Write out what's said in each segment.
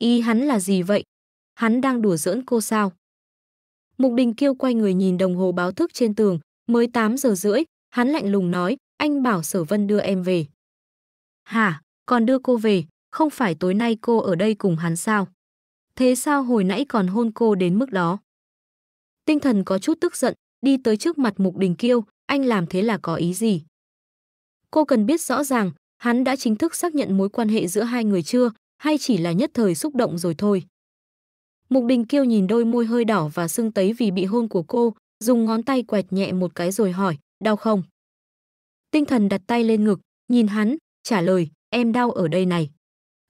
Ý hắn là gì vậy? Hắn đang đùa giỡn cô sao? Mục Đình Kiêu quay người nhìn đồng hồ báo thức trên tường, mới 8 giờ rưỡi, hắn lạnh lùng nói, anh bảo Sở Vân đưa em về. Hả, còn đưa cô về, không phải tối nay cô ở đây cùng hắn sao? Thế sao hồi nãy còn hôn cô đến mức đó? Tinh thần có chút tức giận, đi tới trước mặt Mục Đình Kiêu, anh làm thế là có ý gì? Cô cần biết rõ ràng, hắn đã chính thức xác nhận mối quan hệ giữa hai người chưa, hay chỉ là nhất thời xúc động rồi thôi. Mục Đình Kiêu nhìn đôi môi hơi đỏ và sưng tấy vì bị hôn của cô, dùng ngón tay quẹt nhẹ một cái rồi hỏi, đau không? Tinh thần đặt tay lên ngực, nhìn hắn, trả lời, em đau ở đây này.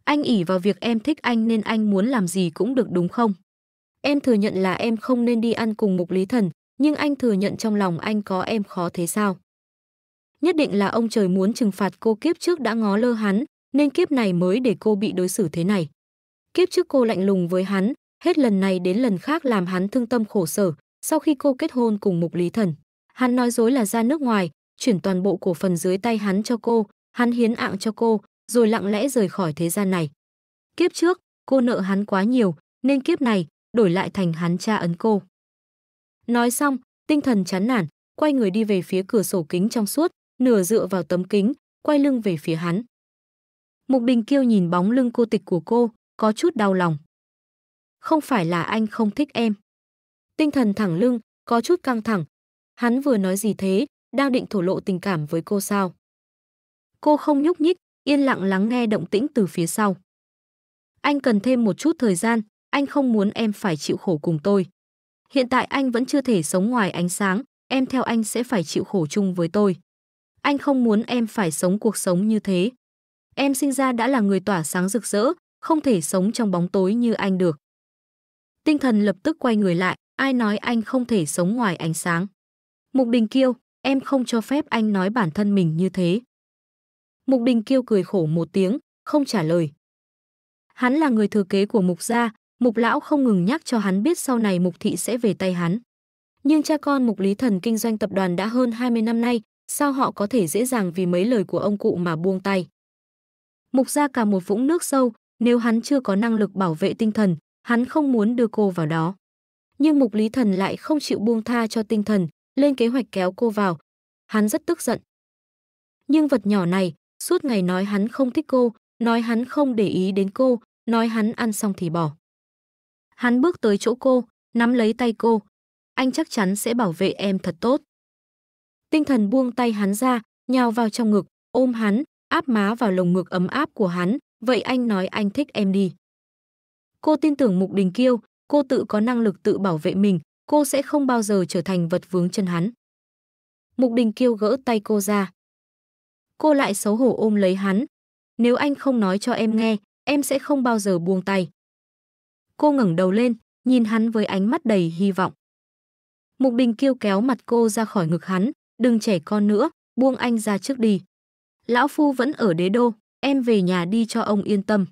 Anh ỉ vào việc em thích anh nên anh muốn làm gì cũng được đúng không? Em thừa nhận là em không nên đi ăn cùng Mục Lý Thần, nhưng anh thừa nhận trong lòng anh có em khó thế sao? Nhất định là ông trời muốn trừng phạt cô kiếp trước đã ngó lơ hắn, nên kiếp này mới để cô bị đối xử thế này. Kiếp trước cô lạnh lùng với hắn, hết lần này đến lần khác làm hắn thương tâm khổ sở, sau khi cô kết hôn cùng Mục Lý Thần. Hắn nói dối là ra nước ngoài, chuyển toàn bộ cổ phần dưới tay hắn cho cô, hắn hiến ạng cho cô, rồi lặng lẽ rời khỏi thế gian này. Kiếp trước, cô nợ hắn quá nhiều, nên kiếp này, đổi lại thành hắn tra ấn cô. Nói xong, tinh thần chán nản, quay người đi về phía cửa sổ kính trong suốt, nửa dựa vào tấm kính, quay lưng về phía hắn. Mục Đình Kiêu nhìn bóng lưng cô tịch của cô, có chút đau lòng. Không phải là anh không thích em. Tinh thần thẳng lưng, có chút căng thẳng. Hắn vừa nói gì thế, đang định thổ lộ tình cảm với cô sao? Cô không nhúc nhích, yên lặng lắng nghe động tĩnh từ phía sau. Anh cần thêm một chút thời gian, anh không muốn em phải chịu khổ cùng tôi. Hiện tại anh vẫn chưa thể sống ngoài ánh sáng, em theo anh sẽ phải chịu khổ chung với tôi. Anh không muốn em phải sống cuộc sống như thế em sinh ra đã là người tỏa sáng rực rỡ, không thể sống trong bóng tối như anh được. Tinh thần lập tức quay người lại, ai nói anh không thể sống ngoài ánh sáng. Mục Đình Kiêu, em không cho phép anh nói bản thân mình như thế. Mục Đình Kiêu cười khổ một tiếng, không trả lời. Hắn là người thừa kế của Mục gia, Mục lão không ngừng nhắc cho hắn biết sau này Mục thị sẽ về tay hắn. Nhưng cha con Mục Lý Thần kinh doanh tập đoàn đã hơn 20 năm nay, sao họ có thể dễ dàng vì mấy lời của ông cụ mà buông tay mục ra cả một vũng nước sâu, nếu hắn chưa có năng lực bảo vệ tinh thần, hắn không muốn đưa cô vào đó. Nhưng mục lý thần lại không chịu buông tha cho tinh thần, lên kế hoạch kéo cô vào. Hắn rất tức giận. Nhưng vật nhỏ này, suốt ngày nói hắn không thích cô, nói hắn không để ý đến cô, nói hắn ăn xong thì bỏ. Hắn bước tới chỗ cô, nắm lấy tay cô. Anh chắc chắn sẽ bảo vệ em thật tốt. Tinh thần buông tay hắn ra, nhào vào trong ngực, ôm hắn, áp má vào lồng ngực ấm áp của hắn, vậy anh nói anh thích em đi. Cô tin tưởng Mục Đình Kiêu, cô tự có năng lực tự bảo vệ mình, cô sẽ không bao giờ trở thành vật vướng chân hắn. Mục Đình Kiêu gỡ tay cô ra. Cô lại xấu hổ ôm lấy hắn. Nếu anh không nói cho em nghe, em sẽ không bao giờ buông tay. Cô ngẩng đầu lên, nhìn hắn với ánh mắt đầy hy vọng. Mục Đình Kiêu kéo mặt cô ra khỏi ngực hắn, đừng trẻ con nữa, buông anh ra trước đi lão phu vẫn ở đế đô, em về nhà đi cho ông yên tâm.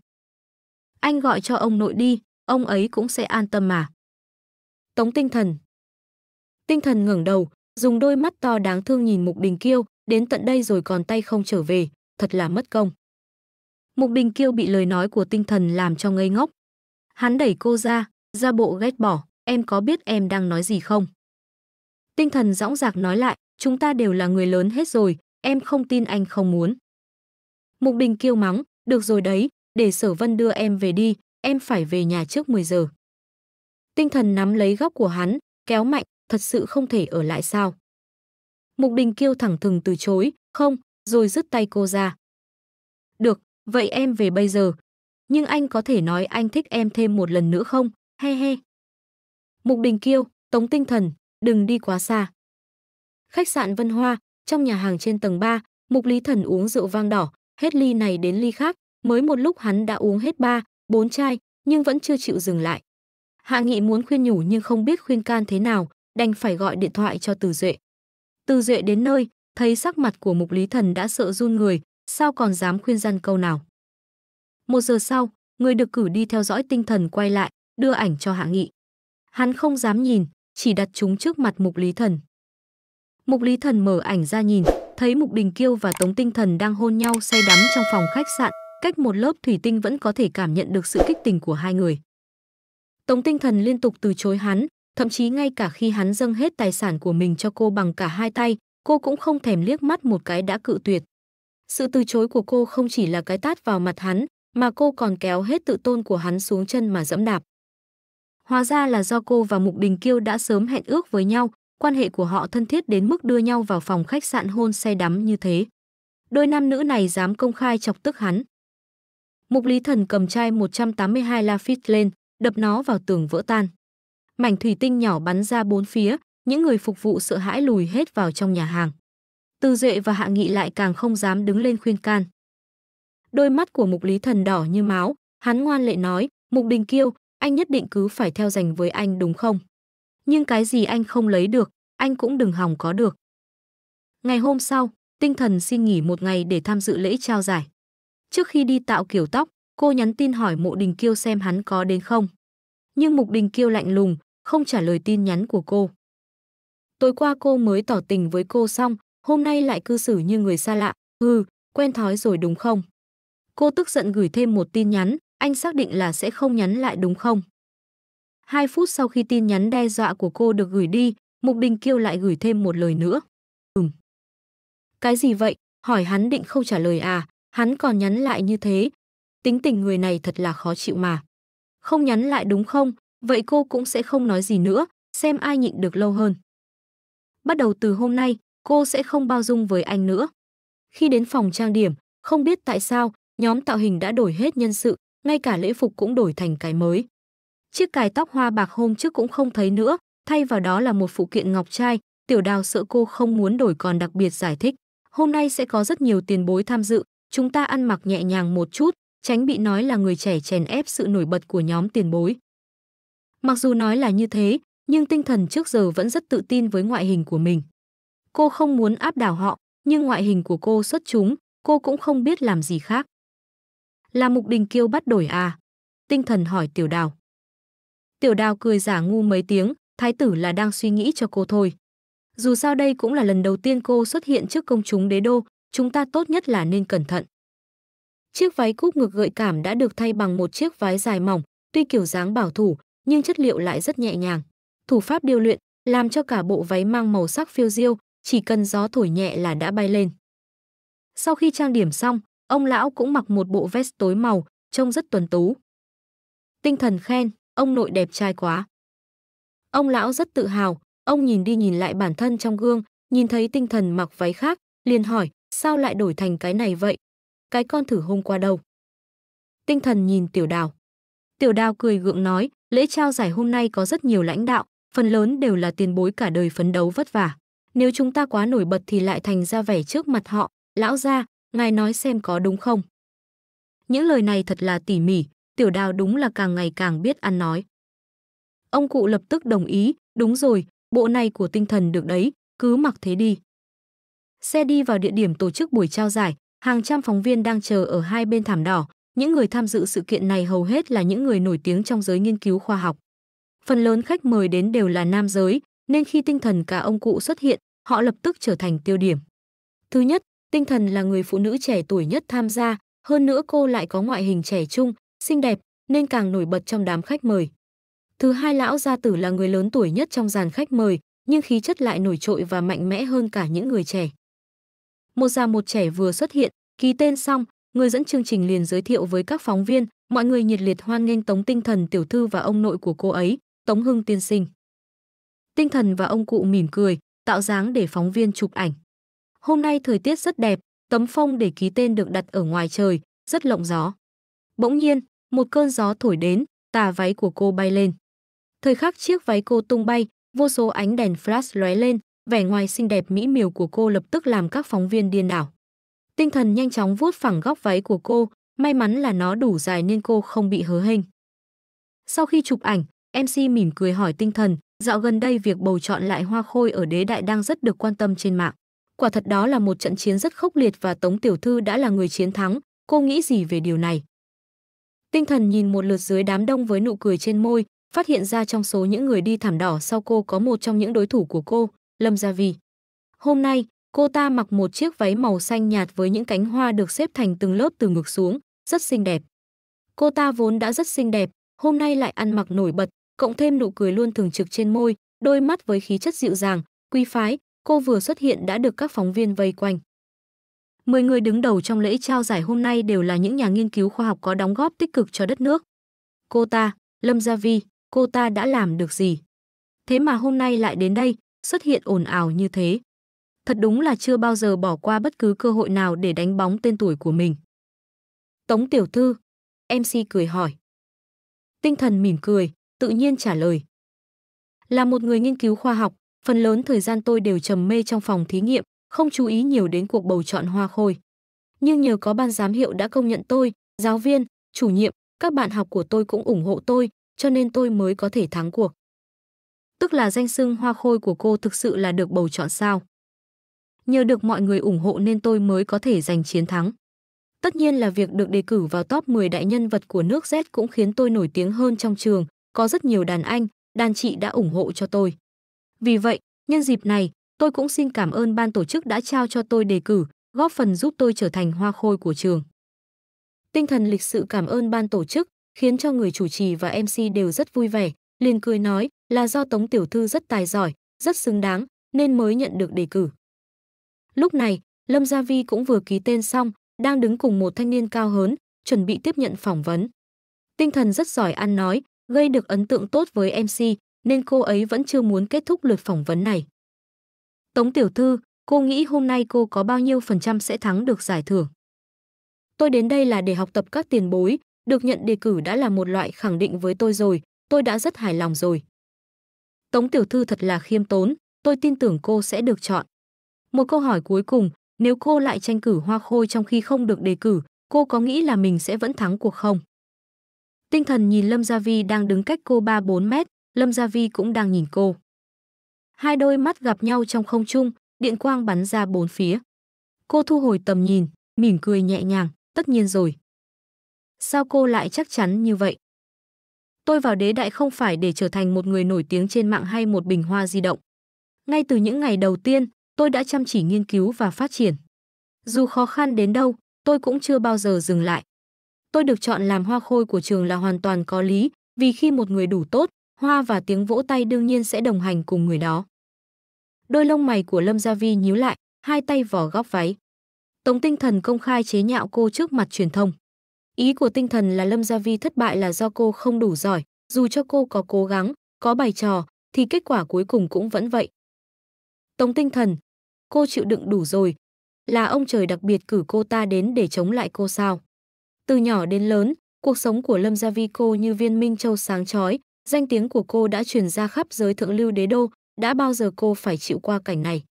Anh gọi cho ông nội đi, ông ấy cũng sẽ an tâm mà. Tống tinh thần Tinh thần ngẩng đầu, dùng đôi mắt to đáng thương nhìn Mục Đình Kiêu, đến tận đây rồi còn tay không trở về, thật là mất công. Mục Đình Kiêu bị lời nói của tinh thần làm cho ngây ngốc. Hắn đẩy cô ra, ra bộ ghét bỏ, em có biết em đang nói gì không? Tinh thần dõng dạc nói lại, chúng ta đều là người lớn hết rồi, em không tin anh không muốn. Mục Đình kêu mắng, được rồi đấy, để Sở Vân đưa em về đi, em phải về nhà trước 10 giờ. Tinh thần nắm lấy góc của hắn, kéo mạnh, thật sự không thể ở lại sao. Mục Đình kêu thẳng thừng từ chối, không, rồi rứt tay cô ra. Được, vậy em về bây giờ. Nhưng anh có thể nói anh thích em thêm một lần nữa không? He he. Mục Đình kêu, Tống Tinh Thần, đừng đi quá xa. Khách sạn Vân Hoa, trong nhà hàng trên tầng 3, Mục Lý Thần uống rượu vang đỏ, hết ly này đến ly khác, mới một lúc hắn đã uống hết ba, bốn chai, nhưng vẫn chưa chịu dừng lại. Hạ Nghị muốn khuyên nhủ nhưng không biết khuyên can thế nào, đành phải gọi điện thoại cho Từ Duệ. Từ Duệ đến nơi, thấy sắc mặt của Mục Lý Thần đã sợ run người, sao còn dám khuyên răn câu nào. Một giờ sau, người được cử đi theo dõi tinh thần quay lại, đưa ảnh cho Hạ Nghị. Hắn không dám nhìn, chỉ đặt chúng trước mặt Mục Lý Thần. Mục Lý Thần mở ảnh ra nhìn, thấy Mục Đình Kiêu và Tống Tinh Thần đang hôn nhau say đắm trong phòng khách sạn, cách một lớp thủy tinh vẫn có thể cảm nhận được sự kích tình của hai người. Tống Tinh Thần liên tục từ chối hắn, thậm chí ngay cả khi hắn dâng hết tài sản của mình cho cô bằng cả hai tay, cô cũng không thèm liếc mắt một cái đã cự tuyệt. Sự từ chối của cô không chỉ là cái tát vào mặt hắn, mà cô còn kéo hết tự tôn của hắn xuống chân mà dẫm đạp. Hóa ra là do cô và Mục Đình Kiêu đã sớm hẹn ước với nhau, quan hệ của họ thân thiết đến mức đưa nhau vào phòng khách sạn hôn say đắm như thế. Đôi nam nữ này dám công khai chọc tức hắn. Mục Lý Thần cầm chai 182 Lafitte lên, đập nó vào tường vỡ tan. Mảnh thủy tinh nhỏ bắn ra bốn phía, những người phục vụ sợ hãi lùi hết vào trong nhà hàng. từ Duệ và Hạ Nghị lại càng không dám đứng lên khuyên can. Đôi mắt của Mục Lý Thần đỏ như máu, hắn ngoan lệ nói, Mục Đình Kiêu, anh nhất định cứ phải theo giành với anh đúng không? nhưng cái gì anh không lấy được, anh cũng đừng hòng có được. Ngày hôm sau, tinh thần xin nghỉ một ngày để tham dự lễ trao giải. Trước khi đi tạo kiểu tóc, cô nhắn tin hỏi Mộ Đình Kiêu xem hắn có đến không. Nhưng Mục Đình Kiêu lạnh lùng, không trả lời tin nhắn của cô. Tối qua cô mới tỏ tình với cô xong, hôm nay lại cư xử như người xa lạ, hừ, quen thói rồi đúng không? Cô tức giận gửi thêm một tin nhắn, anh xác định là sẽ không nhắn lại đúng không? hai phút sau khi tin nhắn đe dọa của cô được gửi đi, Mục Đình Kiêu lại gửi thêm một lời nữa. Ừm. Cái gì vậy? Hỏi hắn định không trả lời à? Hắn còn nhắn lại như thế. Tính tình người này thật là khó chịu mà. Không nhắn lại đúng không? Vậy cô cũng sẽ không nói gì nữa, xem ai nhịn được lâu hơn. Bắt đầu từ hôm nay, cô sẽ không bao dung với anh nữa. Khi đến phòng trang điểm, không biết tại sao, nhóm tạo hình đã đổi hết nhân sự, ngay cả lễ phục cũng đổi thành cái mới. Chiếc cài tóc hoa bạc hôm trước cũng không thấy nữa, thay vào đó là một phụ kiện ngọc trai, tiểu đào sợ cô không muốn đổi còn đặc biệt giải thích. Hôm nay sẽ có rất nhiều tiền bối tham dự, chúng ta ăn mặc nhẹ nhàng một chút, tránh bị nói là người trẻ chèn ép sự nổi bật của nhóm tiền bối. Mặc dù nói là như thế, nhưng tinh thần trước giờ vẫn rất tự tin với ngoại hình của mình. Cô không muốn áp đảo họ, nhưng ngoại hình của cô xuất chúng, cô cũng không biết làm gì khác. Là Mục Đình Kiêu bắt đổi à? Tinh thần hỏi Tiểu Đào. Tiểu đào cười giả ngu mấy tiếng, thái tử là đang suy nghĩ cho cô thôi. Dù sao đây cũng là lần đầu tiên cô xuất hiện trước công chúng đế đô, chúng ta tốt nhất là nên cẩn thận. Chiếc váy cúp ngực gợi cảm đã được thay bằng một chiếc váy dài mỏng, tuy kiểu dáng bảo thủ, nhưng chất liệu lại rất nhẹ nhàng. Thủ pháp điều luyện, làm cho cả bộ váy mang màu sắc phiêu diêu, chỉ cần gió thổi nhẹ là đã bay lên. Sau khi trang điểm xong, ông lão cũng mặc một bộ vest tối màu, trông rất tuần tú. Tinh thần khen ông nội đẹp trai quá. Ông lão rất tự hào, ông nhìn đi nhìn lại bản thân trong gương, nhìn thấy tinh thần mặc váy khác, liền hỏi, sao lại đổi thành cái này vậy? Cái con thử hôm qua đâu? Tinh thần nhìn tiểu đào. Tiểu đào cười gượng nói, lễ trao giải hôm nay có rất nhiều lãnh đạo, phần lớn đều là tiền bối cả đời phấn đấu vất vả. Nếu chúng ta quá nổi bật thì lại thành ra vẻ trước mặt họ, lão gia, ngài nói xem có đúng không? Những lời này thật là tỉ mỉ, tiểu đào đúng là càng ngày càng biết ăn nói. Ông cụ lập tức đồng ý, đúng rồi, bộ này của tinh thần được đấy, cứ mặc thế đi. Xe đi vào địa điểm tổ chức buổi trao giải, hàng trăm phóng viên đang chờ ở hai bên thảm đỏ. Những người tham dự sự kiện này hầu hết là những người nổi tiếng trong giới nghiên cứu khoa học. Phần lớn khách mời đến đều là nam giới, nên khi tinh thần cả ông cụ xuất hiện, họ lập tức trở thành tiêu điểm. Thứ nhất, tinh thần là người phụ nữ trẻ tuổi nhất tham gia, hơn nữa cô lại có ngoại hình trẻ trung, xinh đẹp nên càng nổi bật trong đám khách mời. Thứ hai lão gia tử là người lớn tuổi nhất trong dàn khách mời, nhưng khí chất lại nổi trội và mạnh mẽ hơn cả những người trẻ. Một già một trẻ vừa xuất hiện, ký tên xong, người dẫn chương trình liền giới thiệu với các phóng viên, mọi người nhiệt liệt hoan nghênh Tống Tinh Thần tiểu thư và ông nội của cô ấy, Tống Hưng tiên sinh. Tinh Thần và ông cụ mỉm cười, tạo dáng để phóng viên chụp ảnh. Hôm nay thời tiết rất đẹp, tấm phong để ký tên được đặt ở ngoài trời, rất lộng gió. Bỗng nhiên, một cơn gió thổi đến, tà váy của cô bay lên. Thời khắc chiếc váy cô tung bay, vô số ánh đèn flash lóe lên, vẻ ngoài xinh đẹp mỹ miều của cô lập tức làm các phóng viên điên đảo. Tinh thần nhanh chóng vuốt phẳng góc váy của cô, may mắn là nó đủ dài nên cô không bị hớ hình. Sau khi chụp ảnh, MC mỉm cười hỏi tinh thần, dạo gần đây việc bầu chọn lại hoa khôi ở đế đại đang rất được quan tâm trên mạng. Quả thật đó là một trận chiến rất khốc liệt và Tống Tiểu Thư đã là người chiến thắng, cô nghĩ gì về điều này? Tinh thần nhìn một lượt dưới đám đông với nụ cười trên môi, phát hiện ra trong số những người đi thảm đỏ sau cô có một trong những đối thủ của cô, Lâm Gia Vi. Hôm nay, cô ta mặc một chiếc váy màu xanh nhạt với những cánh hoa được xếp thành từng lớp từ ngực xuống, rất xinh đẹp. Cô ta vốn đã rất xinh đẹp, hôm nay lại ăn mặc nổi bật, cộng thêm nụ cười luôn thường trực trên môi, đôi mắt với khí chất dịu dàng, quy phái, cô vừa xuất hiện đã được các phóng viên vây quanh. 10 người đứng đầu trong lễ trao giải hôm nay đều là những nhà nghiên cứu khoa học có đóng góp tích cực cho đất nước. Cô ta, Lâm Gia Vi, cô ta đã làm được gì? Thế mà hôm nay lại đến đây, xuất hiện ồn ào như thế. Thật đúng là chưa bao giờ bỏ qua bất cứ cơ hội nào để đánh bóng tên tuổi của mình. Tống Tiểu Thư, MC cười hỏi. Tinh thần mỉm cười, tự nhiên trả lời. Là một người nghiên cứu khoa học, phần lớn thời gian tôi đều trầm mê trong phòng thí nghiệm, không chú ý nhiều đến cuộc bầu chọn hoa khôi. Nhưng nhờ có ban giám hiệu đã công nhận tôi, giáo viên, chủ nhiệm, các bạn học của tôi cũng ủng hộ tôi, cho nên tôi mới có thể thắng cuộc. Tức là danh xưng hoa khôi của cô thực sự là được bầu chọn sao? Nhờ được mọi người ủng hộ nên tôi mới có thể giành chiến thắng. Tất nhiên là việc được đề cử vào top 10 đại nhân vật của nước Z cũng khiến tôi nổi tiếng hơn trong trường, có rất nhiều đàn anh, đàn chị đã ủng hộ cho tôi. Vì vậy, nhân dịp này, Tôi cũng xin cảm ơn ban tổ chức đã trao cho tôi đề cử, góp phần giúp tôi trở thành hoa khôi của trường. Tinh thần lịch sự cảm ơn ban tổ chức khiến cho người chủ trì và MC đều rất vui vẻ, liền cười nói là do Tống Tiểu Thư rất tài giỏi, rất xứng đáng nên mới nhận được đề cử. Lúc này, Lâm Gia Vi cũng vừa ký tên xong, đang đứng cùng một thanh niên cao hớn, chuẩn bị tiếp nhận phỏng vấn. Tinh thần rất giỏi ăn nói, gây được ấn tượng tốt với MC, nên cô ấy vẫn chưa muốn kết thúc lượt phỏng vấn này. Tống tiểu thư, cô nghĩ hôm nay cô có bao nhiêu phần trăm sẽ thắng được giải thưởng? Tôi đến đây là để học tập các tiền bối, được nhận đề cử đã là một loại khẳng định với tôi rồi, tôi đã rất hài lòng rồi. Tống tiểu thư thật là khiêm tốn, tôi tin tưởng cô sẽ được chọn. Một câu hỏi cuối cùng, nếu cô lại tranh cử hoa khôi trong khi không được đề cử, cô có nghĩ là mình sẽ vẫn thắng cuộc không? Tinh thần nhìn Lâm Gia Vi đang đứng cách cô 3-4 mét, Lâm Gia Vi cũng đang nhìn cô. Hai đôi mắt gặp nhau trong không trung, điện quang bắn ra bốn phía. Cô thu hồi tầm nhìn, mỉm cười nhẹ nhàng, tất nhiên rồi. Sao cô lại chắc chắn như vậy? Tôi vào đế đại không phải để trở thành một người nổi tiếng trên mạng hay một bình hoa di động. Ngay từ những ngày đầu tiên, tôi đã chăm chỉ nghiên cứu và phát triển. Dù khó khăn đến đâu, tôi cũng chưa bao giờ dừng lại. Tôi được chọn làm hoa khôi của trường là hoàn toàn có lý, vì khi một người đủ tốt, hoa và tiếng vỗ tay đương nhiên sẽ đồng hành cùng người đó. Đôi lông mày của Lâm Gia Vi nhíu lại, hai tay vò góc váy. Tống tinh thần công khai chế nhạo cô trước mặt truyền thông. Ý của tinh thần là Lâm Gia Vi thất bại là do cô không đủ giỏi, dù cho cô có cố gắng, có bài trò, thì kết quả cuối cùng cũng vẫn vậy. Tống tinh thần, cô chịu đựng đủ rồi. Là ông trời đặc biệt cử cô ta đến để chống lại cô sao? Từ nhỏ đến lớn, cuộc sống của Lâm Gia Vi cô như viên minh châu sáng chói, Danh tiếng của cô đã truyền ra khắp giới thượng lưu đế đô, đã bao giờ cô phải chịu qua cảnh này.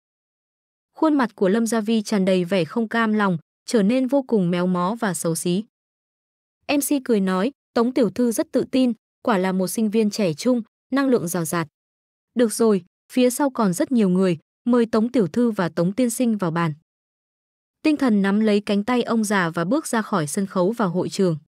Khuôn mặt của Lâm Gia Vi tràn đầy vẻ không cam lòng, trở nên vô cùng méo mó và xấu xí. MC cười nói, Tống Tiểu Thư rất tự tin, quả là một sinh viên trẻ trung, năng lượng rào rạt. Được rồi, phía sau còn rất nhiều người, mời Tống Tiểu Thư và Tống Tiên Sinh vào bàn. Tinh thần nắm lấy cánh tay ông già và bước ra khỏi sân khấu vào hội trường.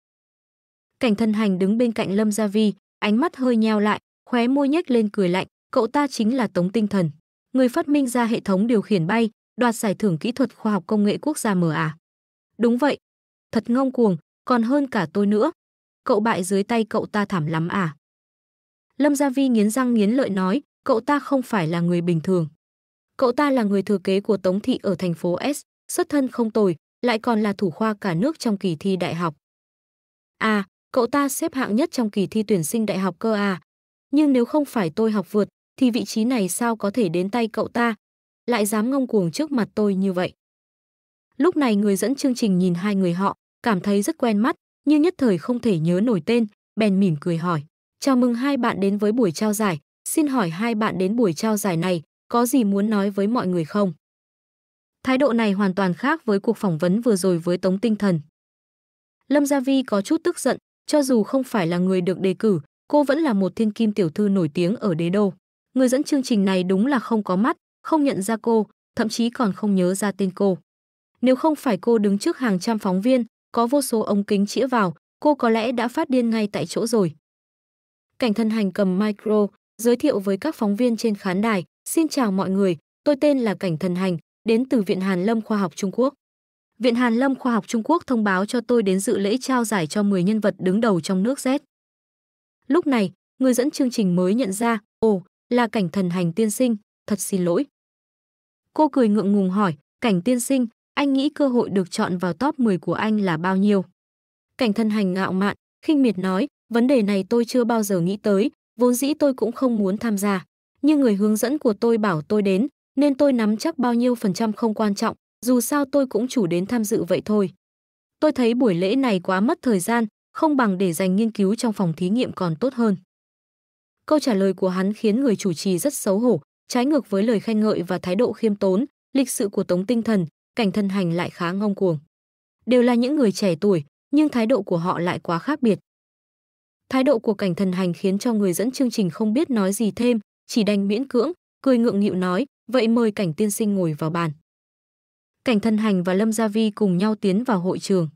Cảnh thân hành đứng bên cạnh Lâm Gia Vi, ánh mắt hơi nheo lại, khóe môi nhếch lên cười lạnh, cậu ta chính là Tống Tinh Thần, người phát minh ra hệ thống điều khiển bay, đoạt giải thưởng kỹ thuật khoa học công nghệ quốc gia mở à. Đúng vậy, thật ngông cuồng, còn hơn cả tôi nữa. Cậu bại dưới tay cậu ta thảm lắm à. Lâm Gia Vi nghiến răng nghiến lợi nói, cậu ta không phải là người bình thường. Cậu ta là người thừa kế của Tống Thị ở thành phố S, xuất thân không tồi, lại còn là thủ khoa cả nước trong kỳ thi đại học. À, cậu ta xếp hạng nhất trong kỳ thi tuyển sinh đại học cơ à. Nhưng nếu không phải tôi học vượt, thì vị trí này sao có thể đến tay cậu ta? Lại dám ngông cuồng trước mặt tôi như vậy. Lúc này người dẫn chương trình nhìn hai người họ, cảm thấy rất quen mắt, nhưng nhất thời không thể nhớ nổi tên, bèn mỉm cười hỏi. Chào mừng hai bạn đến với buổi trao giải, xin hỏi hai bạn đến buổi trao giải này, có gì muốn nói với mọi người không? Thái độ này hoàn toàn khác với cuộc phỏng vấn vừa rồi với Tống Tinh Thần. Lâm Gia Vi có chút tức giận, cho dù không phải là người được đề cử, cô vẫn là một thiên kim tiểu thư nổi tiếng ở đế đô. Người dẫn chương trình này đúng là không có mắt, không nhận ra cô, thậm chí còn không nhớ ra tên cô. Nếu không phải cô đứng trước hàng trăm phóng viên, có vô số ống kính chĩa vào, cô có lẽ đã phát điên ngay tại chỗ rồi. Cảnh thân hành cầm micro, giới thiệu với các phóng viên trên khán đài, xin chào mọi người, tôi tên là Cảnh Thần Hành, đến từ Viện Hàn Lâm Khoa học Trung Quốc. Viện Hàn Lâm Khoa học Trung Quốc thông báo cho tôi đến dự lễ trao giải cho 10 nhân vật đứng đầu trong nước Z. Lúc này, người dẫn chương trình mới nhận ra, ồ, là cảnh thần hành tiên sinh, thật xin lỗi. Cô cười ngượng ngùng hỏi, cảnh tiên sinh, anh nghĩ cơ hội được chọn vào top 10 của anh là bao nhiêu? Cảnh thần hành ngạo mạn, khinh miệt nói, vấn đề này tôi chưa bao giờ nghĩ tới, vốn dĩ tôi cũng không muốn tham gia. Nhưng người hướng dẫn của tôi bảo tôi đến, nên tôi nắm chắc bao nhiêu phần trăm không quan trọng, dù sao tôi cũng chủ đến tham dự vậy thôi. Tôi thấy buổi lễ này quá mất thời gian, không bằng để dành nghiên cứu trong phòng thí nghiệm còn tốt hơn. Câu trả lời của hắn khiến người chủ trì rất xấu hổ, trái ngược với lời khen ngợi và thái độ khiêm tốn, lịch sự của Tống Tinh Thần, cảnh thân hành lại khá ngông cuồng. Đều là những người trẻ tuổi, nhưng thái độ của họ lại quá khác biệt. Thái độ của cảnh thần hành khiến cho người dẫn chương trình không biết nói gì thêm, chỉ đành miễn cưỡng, cười ngượng nghịu nói, vậy mời cảnh tiên sinh ngồi vào bàn. Cảnh Thân Hành và Lâm Gia Vi cùng nhau tiến vào hội trường.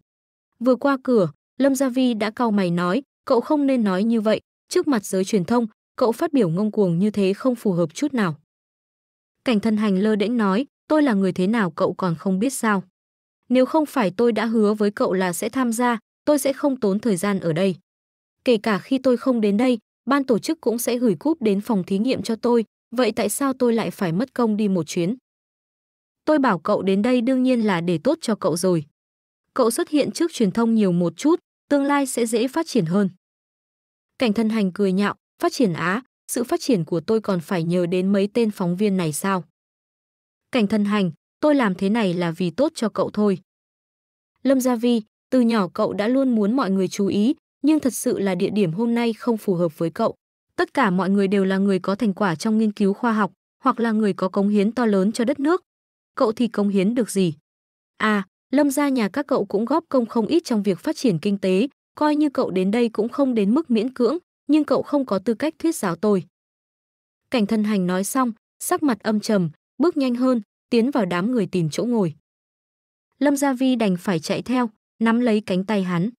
Vừa qua cửa, Lâm Gia Vi đã cau mày nói, cậu không nên nói như vậy, trước mặt giới truyền thông, cậu phát biểu ngông cuồng như thế không phù hợp chút nào. Cảnh Thân Hành lơ đễnh nói, tôi là người thế nào cậu còn không biết sao. Nếu không phải tôi đã hứa với cậu là sẽ tham gia, tôi sẽ không tốn thời gian ở đây. Kể cả khi tôi không đến đây, ban tổ chức cũng sẽ gửi cúp đến phòng thí nghiệm cho tôi, vậy tại sao tôi lại phải mất công đi một chuyến? Tôi bảo cậu đến đây đương nhiên là để tốt cho cậu rồi. Cậu xuất hiện trước truyền thông nhiều một chút, tương lai sẽ dễ phát triển hơn. Cảnh thân hành cười nhạo, phát triển Á, sự phát triển của tôi còn phải nhờ đến mấy tên phóng viên này sao? Cảnh thân hành, tôi làm thế này là vì tốt cho cậu thôi. Lâm Gia Vi, từ nhỏ cậu đã luôn muốn mọi người chú ý, nhưng thật sự là địa điểm hôm nay không phù hợp với cậu. Tất cả mọi người đều là người có thành quả trong nghiên cứu khoa học, hoặc là người có cống hiến to lớn cho đất nước, cậu thì cống hiến được gì? À, Lâm gia nhà các cậu cũng góp công không ít trong việc phát triển kinh tế, coi như cậu đến đây cũng không đến mức miễn cưỡng, nhưng cậu không có tư cách thuyết giáo tôi. Cảnh thân hành nói xong, sắc mặt âm trầm, bước nhanh hơn, tiến vào đám người tìm chỗ ngồi. Lâm Gia Vi đành phải chạy theo, nắm lấy cánh tay hắn.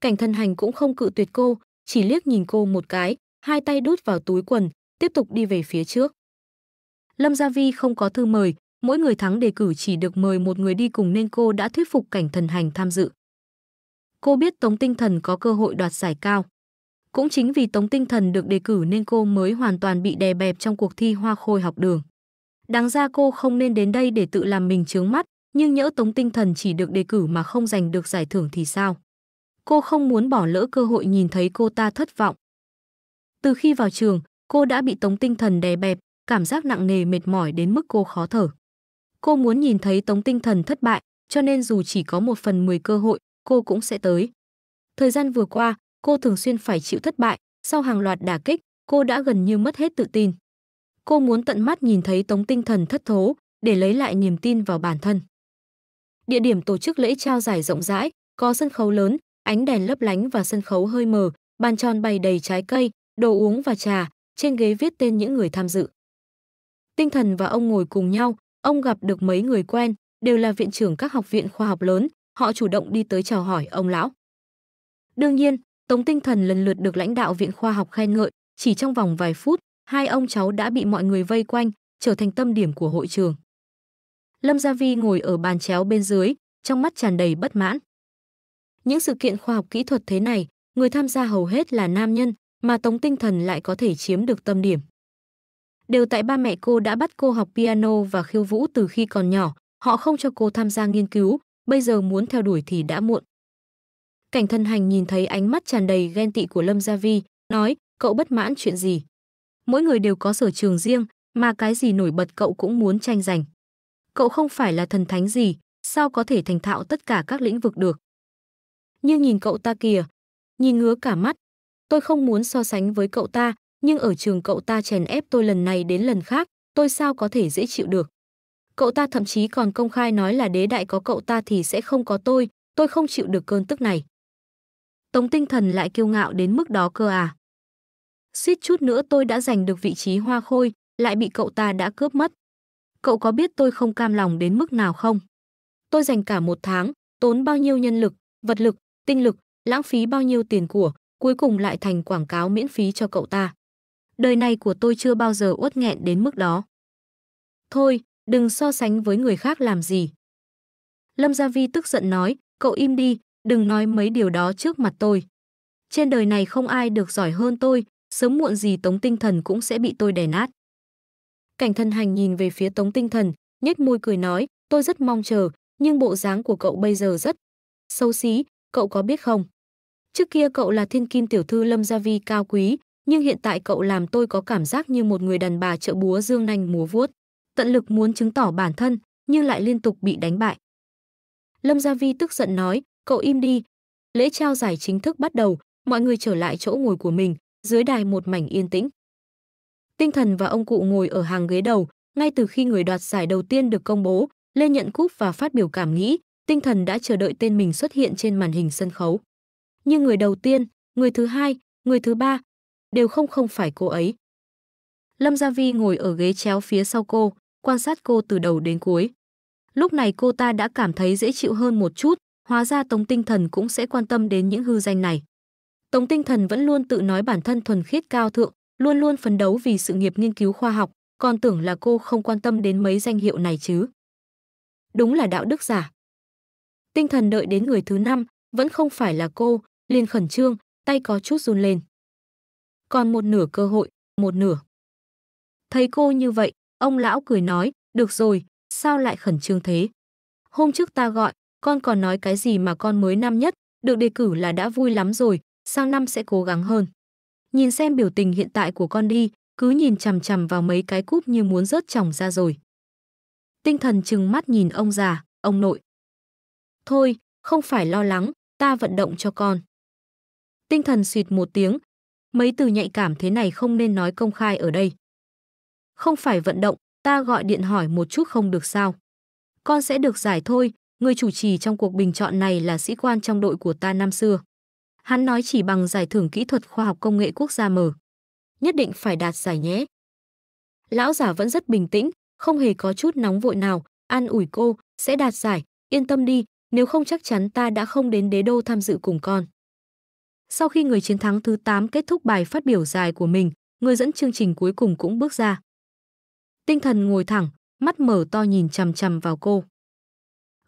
Cảnh thân hành cũng không cự tuyệt cô, chỉ liếc nhìn cô một cái, hai tay đút vào túi quần, tiếp tục đi về phía trước. Lâm Gia Vi không có thư mời, mỗi người thắng đề cử chỉ được mời một người đi cùng nên cô đã thuyết phục cảnh thần hành tham dự. Cô biết Tống Tinh Thần có cơ hội đoạt giải cao. Cũng chính vì Tống Tinh Thần được đề cử nên cô mới hoàn toàn bị đè bẹp trong cuộc thi hoa khôi học đường. Đáng ra cô không nên đến đây để tự làm mình chướng mắt, nhưng nhỡ Tống Tinh Thần chỉ được đề cử mà không giành được giải thưởng thì sao? Cô không muốn bỏ lỡ cơ hội nhìn thấy cô ta thất vọng. Từ khi vào trường, cô đã bị Tống Tinh Thần đè bẹp, cảm giác nặng nề mệt mỏi đến mức cô khó thở. Cô muốn nhìn thấy Tống Tinh Thần thất bại, cho nên dù chỉ có một phần mười cơ hội, cô cũng sẽ tới. Thời gian vừa qua, cô thường xuyên phải chịu thất bại, sau hàng loạt đả kích, cô đã gần như mất hết tự tin. Cô muốn tận mắt nhìn thấy Tống Tinh Thần thất thố để lấy lại niềm tin vào bản thân. Địa điểm tổ chức lễ trao giải rộng rãi, có sân khấu lớn, ánh đèn lấp lánh và sân khấu hơi mờ, bàn tròn bày đầy trái cây, đồ uống và trà, trên ghế viết tên những người tham dự. Tinh Thần và ông ngồi cùng nhau, Ông gặp được mấy người quen, đều là viện trưởng các học viện khoa học lớn, họ chủ động đi tới chào hỏi ông lão. Đương nhiên, Tống Tinh Thần lần lượt được lãnh đạo viện khoa học khen ngợi, chỉ trong vòng vài phút, hai ông cháu đã bị mọi người vây quanh, trở thành tâm điểm của hội trường. Lâm Gia Vi ngồi ở bàn chéo bên dưới, trong mắt tràn đầy bất mãn. Những sự kiện khoa học kỹ thuật thế này, người tham gia hầu hết là nam nhân, mà Tống Tinh Thần lại có thể chiếm được tâm điểm. Đều tại ba mẹ cô đã bắt cô học piano và khiêu vũ từ khi còn nhỏ, họ không cho cô tham gia nghiên cứu, bây giờ muốn theo đuổi thì đã muộn. Cảnh thân hành nhìn thấy ánh mắt tràn đầy ghen tị của Lâm Gia Vi, nói, cậu bất mãn chuyện gì? Mỗi người đều có sở trường riêng, mà cái gì nổi bật cậu cũng muốn tranh giành. Cậu không phải là thần thánh gì, sao có thể thành thạo tất cả các lĩnh vực được? Nhưng nhìn cậu ta kìa, nhìn ngứa cả mắt, tôi không muốn so sánh với cậu ta, nhưng ở trường cậu ta chèn ép tôi lần này đến lần khác, tôi sao có thể dễ chịu được. Cậu ta thậm chí còn công khai nói là đế đại có cậu ta thì sẽ không có tôi, tôi không chịu được cơn tức này. Tống tinh thần lại kiêu ngạo đến mức đó cơ à. Suýt chút nữa tôi đã giành được vị trí hoa khôi, lại bị cậu ta đã cướp mất. Cậu có biết tôi không cam lòng đến mức nào không? Tôi dành cả một tháng, tốn bao nhiêu nhân lực, vật lực, tinh lực, lãng phí bao nhiêu tiền của, cuối cùng lại thành quảng cáo miễn phí cho cậu ta đời này của tôi chưa bao giờ uất nghẹn đến mức đó. Thôi, đừng so sánh với người khác làm gì. Lâm Gia Vi tức giận nói, cậu im đi, đừng nói mấy điều đó trước mặt tôi. Trên đời này không ai được giỏi hơn tôi, sớm muộn gì Tống Tinh Thần cũng sẽ bị tôi đè nát. Cảnh thân hành nhìn về phía Tống Tinh Thần, nhếch môi cười nói, tôi rất mong chờ, nhưng bộ dáng của cậu bây giờ rất xấu xí, cậu có biết không? Trước kia cậu là thiên kim tiểu thư Lâm Gia Vi cao quý, nhưng hiện tại cậu làm tôi có cảm giác như một người đàn bà trợ búa dương nanh múa vuốt, tận lực muốn chứng tỏ bản thân, nhưng lại liên tục bị đánh bại. Lâm Gia Vi tức giận nói, cậu im đi. Lễ trao giải chính thức bắt đầu, mọi người trở lại chỗ ngồi của mình, dưới đài một mảnh yên tĩnh. Tinh thần và ông cụ ngồi ở hàng ghế đầu, ngay từ khi người đoạt giải đầu tiên được công bố, lên nhận cúp và phát biểu cảm nghĩ, tinh thần đã chờ đợi tên mình xuất hiện trên màn hình sân khấu. Như người đầu tiên, người thứ hai, người thứ ba, đều không không phải cô ấy. Lâm Gia Vi ngồi ở ghế chéo phía sau cô, quan sát cô từ đầu đến cuối. Lúc này cô ta đã cảm thấy dễ chịu hơn một chút, hóa ra Tống Tinh Thần cũng sẽ quan tâm đến những hư danh này. Tống Tinh Thần vẫn luôn tự nói bản thân thuần khiết cao thượng, luôn luôn phấn đấu vì sự nghiệp nghiên cứu khoa học, còn tưởng là cô không quan tâm đến mấy danh hiệu này chứ. Đúng là đạo đức giả. Tinh thần đợi đến người thứ năm, vẫn không phải là cô, liền khẩn trương, tay có chút run lên còn một nửa cơ hội, một nửa. Thấy cô như vậy, ông lão cười nói, được rồi, sao lại khẩn trương thế? Hôm trước ta gọi, con còn nói cái gì mà con mới năm nhất, được đề cử là đã vui lắm rồi, sang năm sẽ cố gắng hơn. Nhìn xem biểu tình hiện tại của con đi, cứ nhìn chằm chằm vào mấy cái cúp như muốn rớt chồng ra rồi. Tinh thần chừng mắt nhìn ông già, ông nội. Thôi, không phải lo lắng, ta vận động cho con. Tinh thần suyệt một tiếng, mấy từ nhạy cảm thế này không nên nói công khai ở đây. Không phải vận động, ta gọi điện hỏi một chút không được sao. Con sẽ được giải thôi, người chủ trì trong cuộc bình chọn này là sĩ quan trong đội của ta năm xưa. Hắn nói chỉ bằng giải thưởng kỹ thuật khoa học công nghệ quốc gia mở. Nhất định phải đạt giải nhé. Lão giả vẫn rất bình tĩnh, không hề có chút nóng vội nào, an ủi cô, sẽ đạt giải, yên tâm đi, nếu không chắc chắn ta đã không đến đế đô tham dự cùng con. Sau khi người chiến thắng thứ 8 kết thúc bài phát biểu dài của mình, người dẫn chương trình cuối cùng cũng bước ra. Tinh thần ngồi thẳng, mắt mở to nhìn chằm chằm vào cô.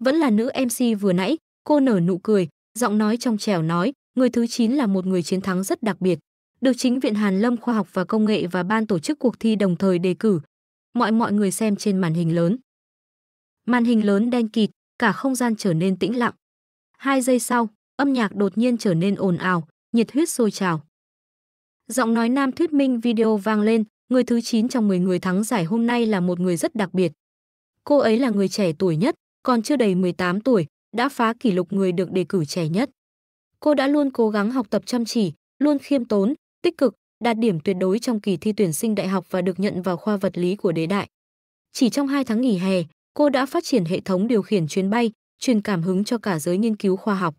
Vẫn là nữ MC vừa nãy, cô nở nụ cười, giọng nói trong trẻo nói, người thứ 9 là một người chiến thắng rất đặc biệt, được chính Viện Hàn Lâm Khoa học và Công nghệ và ban tổ chức cuộc thi đồng thời đề cử. Mọi mọi người xem trên màn hình lớn. Màn hình lớn đen kịt, cả không gian trở nên tĩnh lặng. Hai giây sau, âm nhạc đột nhiên trở nên ồn ào, nhiệt huyết sôi trào. Giọng nói Nam Thuyết Minh video vang lên, người thứ 9 trong 10 người thắng giải hôm nay là một người rất đặc biệt. Cô ấy là người trẻ tuổi nhất, còn chưa đầy 18 tuổi, đã phá kỷ lục người được đề cử trẻ nhất. Cô đã luôn cố gắng học tập chăm chỉ, luôn khiêm tốn, tích cực, đạt điểm tuyệt đối trong kỳ thi tuyển sinh đại học và được nhận vào khoa vật lý của đế đại. Chỉ trong 2 tháng nghỉ hè, cô đã phát triển hệ thống điều khiển chuyến bay, truyền cảm hứng cho cả giới nghiên cứu khoa học.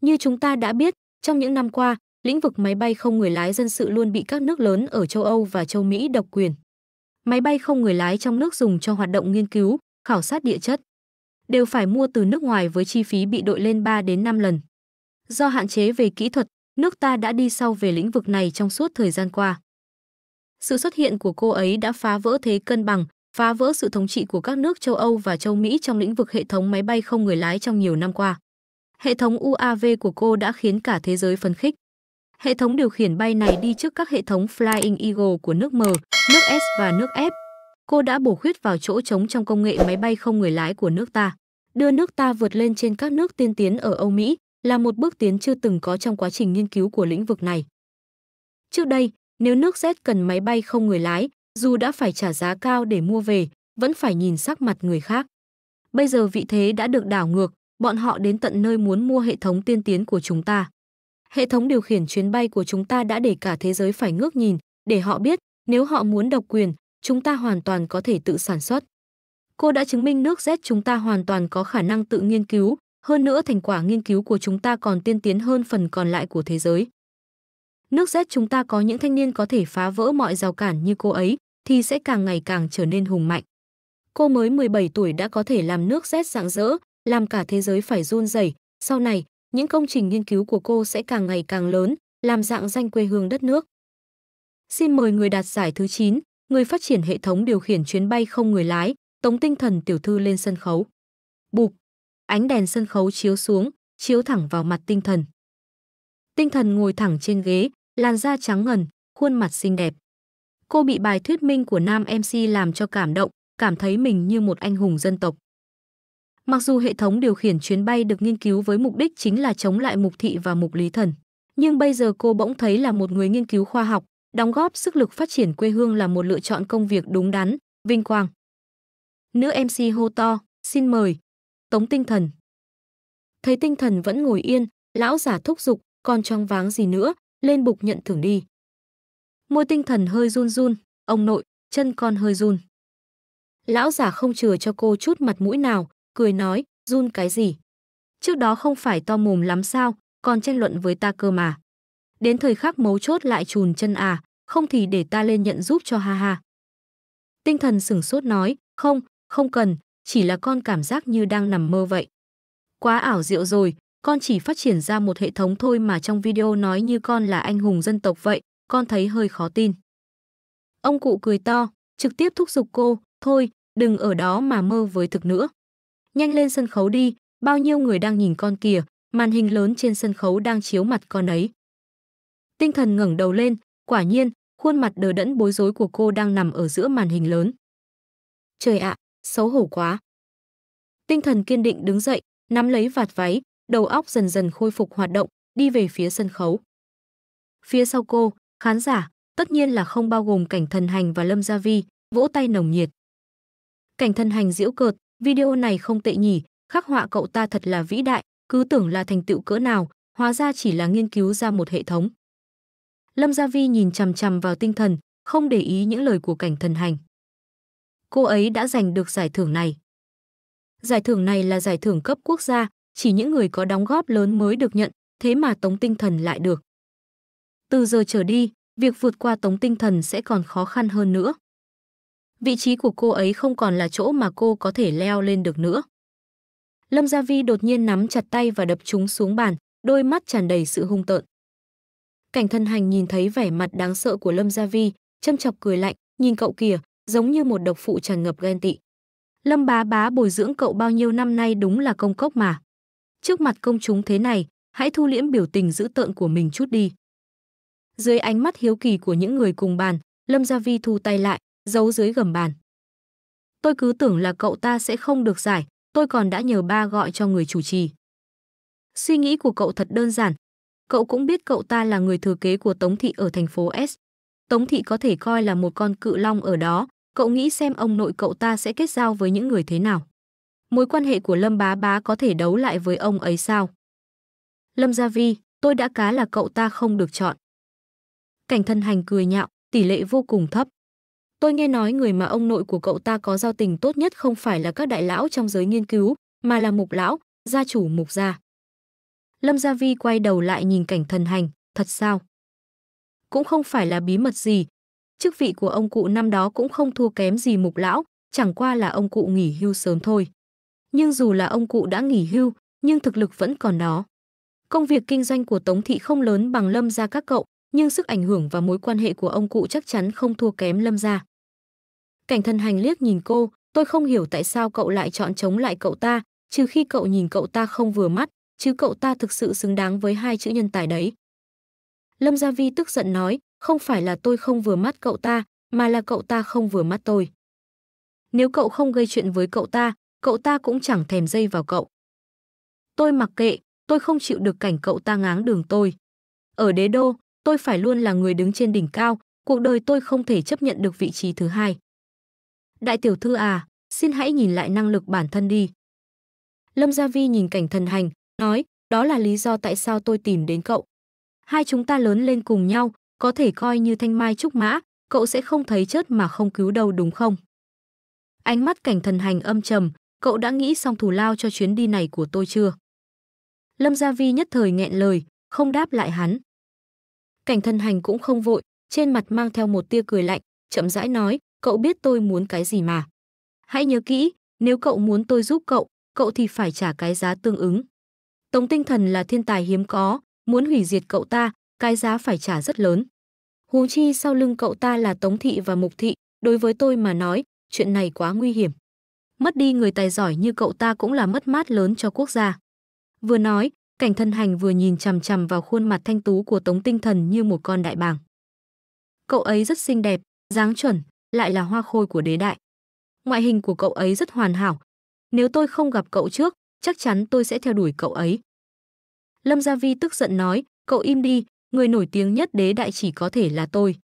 Như chúng ta đã biết, trong những năm qua, lĩnh vực máy bay không người lái dân sự luôn bị các nước lớn ở châu Âu và châu Mỹ độc quyền. Máy bay không người lái trong nước dùng cho hoạt động nghiên cứu, khảo sát địa chất đều phải mua từ nước ngoài với chi phí bị đội lên 3 đến 5 lần. Do hạn chế về kỹ thuật, nước ta đã đi sau về lĩnh vực này trong suốt thời gian qua. Sự xuất hiện của cô ấy đã phá vỡ thế cân bằng, phá vỡ sự thống trị của các nước châu Âu và châu Mỹ trong lĩnh vực hệ thống máy bay không người lái trong nhiều năm qua. Hệ thống UAV của cô đã khiến cả thế giới phấn khích. Hệ thống điều khiển bay này đi trước các hệ thống Flying Eagle của nước M, nước S và nước F. Cô đã bổ khuyết vào chỗ trống trong công nghệ máy bay không người lái của nước ta, đưa nước ta vượt lên trên các nước tiên tiến ở Âu Mỹ là một bước tiến chưa từng có trong quá trình nghiên cứu của lĩnh vực này. Trước đây, nếu nước Z cần máy bay không người lái, dù đã phải trả giá cao để mua về, vẫn phải nhìn sắc mặt người khác. Bây giờ vị thế đã được đảo ngược, bọn họ đến tận nơi muốn mua hệ thống tiên tiến của chúng ta. Hệ thống điều khiển chuyến bay của chúng ta đã để cả thế giới phải ngước nhìn, để họ biết, nếu họ muốn độc quyền, chúng ta hoàn toàn có thể tự sản xuất. Cô đã chứng minh nước Z chúng ta hoàn toàn có khả năng tự nghiên cứu, hơn nữa thành quả nghiên cứu của chúng ta còn tiên tiến hơn phần còn lại của thế giới. Nước Z chúng ta có những thanh niên có thể phá vỡ mọi rào cản như cô ấy, thì sẽ càng ngày càng trở nên hùng mạnh. Cô mới 17 tuổi đã có thể làm nước Z rạng rỡ, làm cả thế giới phải run rẩy. Sau này, những công trình nghiên cứu của cô sẽ càng ngày càng lớn, làm dạng danh quê hương đất nước. Xin mời người đạt giải thứ 9, người phát triển hệ thống điều khiển chuyến bay không người lái, tống tinh thần tiểu thư lên sân khấu. Bụp, ánh đèn sân khấu chiếu xuống, chiếu thẳng vào mặt tinh thần. Tinh thần ngồi thẳng trên ghế, làn da trắng ngần, khuôn mặt xinh đẹp. Cô bị bài thuyết minh của nam MC làm cho cảm động, cảm thấy mình như một anh hùng dân tộc. Mặc dù hệ thống điều khiển chuyến bay được nghiên cứu với mục đích chính là chống lại mục thị và mục lý thần, nhưng bây giờ cô bỗng thấy là một người nghiên cứu khoa học, đóng góp sức lực phát triển quê hương là một lựa chọn công việc đúng đắn, vinh quang. Nữ MC hô to, xin mời. Tống tinh thần. Thấy tinh thần vẫn ngồi yên, lão giả thúc giục, còn trong váng gì nữa, lên bục nhận thưởng đi. Môi tinh thần hơi run run, ông nội, chân con hơi run. Lão giả không chừa cho cô chút mặt mũi nào, cười nói, run cái gì? Trước đó không phải to mồm lắm sao, còn tranh luận với ta cơ mà. Đến thời khắc mấu chốt lại chùn chân à, không thì để ta lên nhận giúp cho ha ha. Tinh thần sửng sốt nói, không, không cần, chỉ là con cảm giác như đang nằm mơ vậy. Quá ảo diệu rồi, con chỉ phát triển ra một hệ thống thôi mà trong video nói như con là anh hùng dân tộc vậy, con thấy hơi khó tin. Ông cụ cười to, trực tiếp thúc giục cô, thôi, đừng ở đó mà mơ với thực nữa. Nhanh lên sân khấu đi, bao nhiêu người đang nhìn con kìa, màn hình lớn trên sân khấu đang chiếu mặt con ấy. Tinh thần ngẩng đầu lên, quả nhiên, khuôn mặt đờ đẫn bối rối của cô đang nằm ở giữa màn hình lớn. Trời ạ, xấu hổ quá. Tinh thần kiên định đứng dậy, nắm lấy vạt váy, đầu óc dần dần khôi phục hoạt động, đi về phía sân khấu. Phía sau cô, khán giả, tất nhiên là không bao gồm cảnh thần hành và Lâm Gia Vi, vỗ tay nồng nhiệt. Cảnh thần hành diễu cợt, video này không tệ nhỉ, khắc họa cậu ta thật là vĩ đại, cứ tưởng là thành tựu cỡ nào, hóa ra chỉ là nghiên cứu ra một hệ thống. Lâm Gia Vi nhìn chằm chằm vào tinh thần, không để ý những lời của cảnh thần hành. Cô ấy đã giành được giải thưởng này. Giải thưởng này là giải thưởng cấp quốc gia, chỉ những người có đóng góp lớn mới được nhận, thế mà tống tinh thần lại được. Từ giờ trở đi, việc vượt qua tống tinh thần sẽ còn khó khăn hơn nữa. Vị trí của cô ấy không còn là chỗ mà cô có thể leo lên được nữa. Lâm Gia Vi đột nhiên nắm chặt tay và đập chúng xuống bàn, đôi mắt tràn đầy sự hung tợn. Cảnh thân hành nhìn thấy vẻ mặt đáng sợ của Lâm Gia Vi, châm chọc cười lạnh, nhìn cậu kìa, giống như một độc phụ tràn ngập ghen tị. Lâm bá bá bồi dưỡng cậu bao nhiêu năm nay đúng là công cốc mà. Trước mặt công chúng thế này, hãy thu liễm biểu tình dữ tợn của mình chút đi. Dưới ánh mắt hiếu kỳ của những người cùng bàn, Lâm Gia Vi thu tay lại, giấu dưới gầm bàn. Tôi cứ tưởng là cậu ta sẽ không được giải, tôi còn đã nhờ ba gọi cho người chủ trì. Suy nghĩ của cậu thật đơn giản. Cậu cũng biết cậu ta là người thừa kế của Tống Thị ở thành phố S. Tống Thị có thể coi là một con cự long ở đó, cậu nghĩ xem ông nội cậu ta sẽ kết giao với những người thế nào. Mối quan hệ của Lâm Bá Bá có thể đấu lại với ông ấy sao? Lâm Gia Vi, tôi đã cá là cậu ta không được chọn. Cảnh thân hành cười nhạo, tỷ lệ vô cùng thấp. Tôi nghe nói người mà ông nội của cậu ta có giao tình tốt nhất không phải là các đại lão trong giới nghiên cứu, mà là mục lão, gia chủ mục gia. Lâm Gia Vi quay đầu lại nhìn cảnh thần hành, thật sao? Cũng không phải là bí mật gì. Chức vị của ông cụ năm đó cũng không thua kém gì mục lão, chẳng qua là ông cụ nghỉ hưu sớm thôi. Nhưng dù là ông cụ đã nghỉ hưu, nhưng thực lực vẫn còn đó. Công việc kinh doanh của Tống Thị không lớn bằng Lâm gia các cậu, nhưng sức ảnh hưởng và mối quan hệ của ông cụ chắc chắn không thua kém Lâm gia. Cảnh thân hành liếc nhìn cô, tôi không hiểu tại sao cậu lại chọn chống lại cậu ta, trừ khi cậu nhìn cậu ta không vừa mắt, chứ cậu ta thực sự xứng đáng với hai chữ nhân tài đấy. Lâm Gia Vi tức giận nói, không phải là tôi không vừa mắt cậu ta, mà là cậu ta không vừa mắt tôi. Nếu cậu không gây chuyện với cậu ta, cậu ta cũng chẳng thèm dây vào cậu. Tôi mặc kệ, tôi không chịu được cảnh cậu ta ngáng đường tôi. Ở đế đô, tôi phải luôn là người đứng trên đỉnh cao, cuộc đời tôi không thể chấp nhận được vị trí thứ hai. Đại tiểu thư à, xin hãy nhìn lại năng lực bản thân đi. Lâm Gia Vi nhìn cảnh thần hành, nói, đó là lý do tại sao tôi tìm đến cậu. Hai chúng ta lớn lên cùng nhau, có thể coi như thanh mai trúc mã, cậu sẽ không thấy chết mà không cứu đâu đúng không? Ánh mắt cảnh thần hành âm trầm, cậu đã nghĩ xong thủ lao cho chuyến đi này của tôi chưa? Lâm Gia Vi nhất thời nghẹn lời, không đáp lại hắn. Cảnh thần hành cũng không vội, trên mặt mang theo một tia cười lạnh, chậm rãi nói, cậu biết tôi muốn cái gì mà. Hãy nhớ kỹ, nếu cậu muốn tôi giúp cậu, cậu thì phải trả cái giá tương ứng. Tống tinh thần là thiên tài hiếm có, muốn hủy diệt cậu ta, cái giá phải trả rất lớn. Huống chi sau lưng cậu ta là Tống Thị và Mục Thị, đối với tôi mà nói, chuyện này quá nguy hiểm. Mất đi người tài giỏi như cậu ta cũng là mất mát lớn cho quốc gia. Vừa nói, cảnh thân hành vừa nhìn chằm chằm vào khuôn mặt thanh tú của Tống Tinh Thần như một con đại bàng. Cậu ấy rất xinh đẹp, dáng chuẩn, lại là hoa khôi của đế đại. Ngoại hình của cậu ấy rất hoàn hảo. Nếu tôi không gặp cậu trước, chắc chắn tôi sẽ theo đuổi cậu ấy. Lâm Gia Vi tức giận nói, cậu im đi, người nổi tiếng nhất đế đại chỉ có thể là tôi.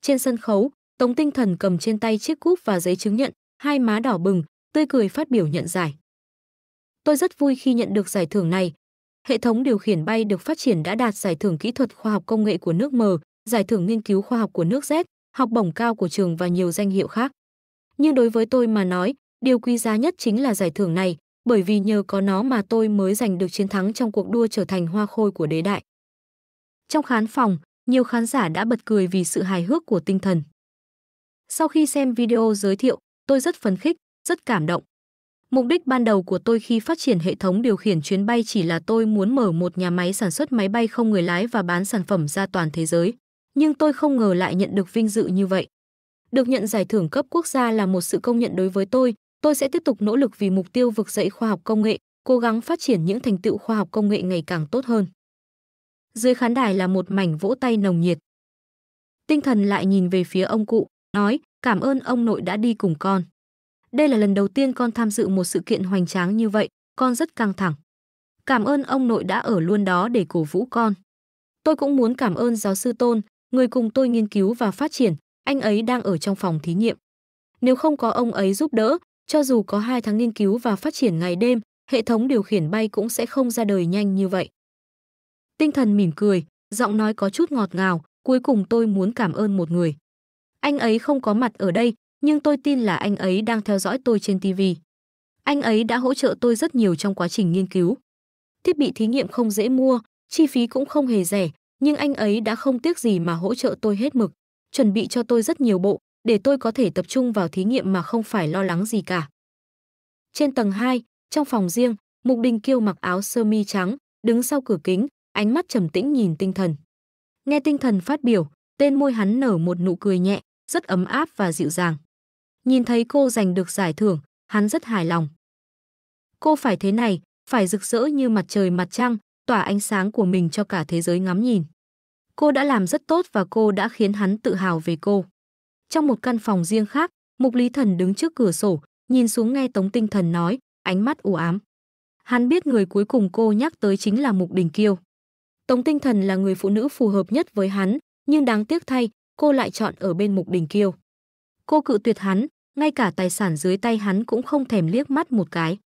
Trên sân khấu, Tống Tinh Thần cầm trên tay chiếc cúp và giấy chứng nhận, hai má đỏ bừng, tươi cười phát biểu nhận giải. Tôi rất vui khi nhận được giải thưởng này. Hệ thống điều khiển bay được phát triển đã đạt giải thưởng kỹ thuật khoa học công nghệ của nước M, giải thưởng nghiên cứu khoa học của nước Z, học bổng cao của trường và nhiều danh hiệu khác. Nhưng đối với tôi mà nói, điều quý giá nhất chính là giải thưởng này, bởi vì nhờ có nó mà tôi mới giành được chiến thắng trong cuộc đua trở thành hoa khôi của đế đại. Trong khán phòng, nhiều khán giả đã bật cười vì sự hài hước của tinh thần. Sau khi xem video giới thiệu, tôi rất phấn khích, rất cảm động. Mục đích ban đầu của tôi khi phát triển hệ thống điều khiển chuyến bay chỉ là tôi muốn mở một nhà máy sản xuất máy bay không người lái và bán sản phẩm ra toàn thế giới nhưng tôi không ngờ lại nhận được vinh dự như vậy. Được nhận giải thưởng cấp quốc gia là một sự công nhận đối với tôi, tôi sẽ tiếp tục nỗ lực vì mục tiêu vực dậy khoa học công nghệ, cố gắng phát triển những thành tựu khoa học công nghệ ngày càng tốt hơn. Dưới khán đài là một mảnh vỗ tay nồng nhiệt. Tinh thần lại nhìn về phía ông cụ, nói, cảm ơn ông nội đã đi cùng con. Đây là lần đầu tiên con tham dự một sự kiện hoành tráng như vậy, con rất căng thẳng. Cảm ơn ông nội đã ở luôn đó để cổ vũ con. Tôi cũng muốn cảm ơn giáo sư Tôn, người cùng tôi nghiên cứu và phát triển, anh ấy đang ở trong phòng thí nghiệm. Nếu không có ông ấy giúp đỡ, cho dù có hai tháng nghiên cứu và phát triển ngày đêm, hệ thống điều khiển bay cũng sẽ không ra đời nhanh như vậy. Tinh thần mỉm cười, giọng nói có chút ngọt ngào, cuối cùng tôi muốn cảm ơn một người. Anh ấy không có mặt ở đây, nhưng tôi tin là anh ấy đang theo dõi tôi trên TV. Anh ấy đã hỗ trợ tôi rất nhiều trong quá trình nghiên cứu. Thiết bị thí nghiệm không dễ mua, chi phí cũng không hề rẻ, nhưng anh ấy đã không tiếc gì mà hỗ trợ tôi hết mực, chuẩn bị cho tôi rất nhiều bộ để tôi có thể tập trung vào thí nghiệm mà không phải lo lắng gì cả. Trên tầng 2, trong phòng riêng, Mục Đình Kiêu mặc áo sơ mi trắng, đứng sau cửa kính, ánh mắt trầm tĩnh nhìn tinh thần. Nghe tinh thần phát biểu, tên môi hắn nở một nụ cười nhẹ, rất ấm áp và dịu dàng. Nhìn thấy cô giành được giải thưởng, hắn rất hài lòng. Cô phải thế này, phải rực rỡ như mặt trời mặt trăng, tỏa ánh sáng của mình cho cả thế giới ngắm nhìn. Cô đã làm rất tốt và cô đã khiến hắn tự hào về cô. Trong một căn phòng riêng khác, Mục Lý Thần đứng trước cửa sổ, nhìn xuống nghe Tống Tinh Thần nói, ánh mắt u ám. Hắn biết người cuối cùng cô nhắc tới chính là Mục Đình Kiêu. Tống Tinh Thần là người phụ nữ phù hợp nhất với hắn, nhưng đáng tiếc thay, cô lại chọn ở bên Mục Đình Kiêu. Cô cự tuyệt hắn, ngay cả tài sản dưới tay hắn cũng không thèm liếc mắt một cái.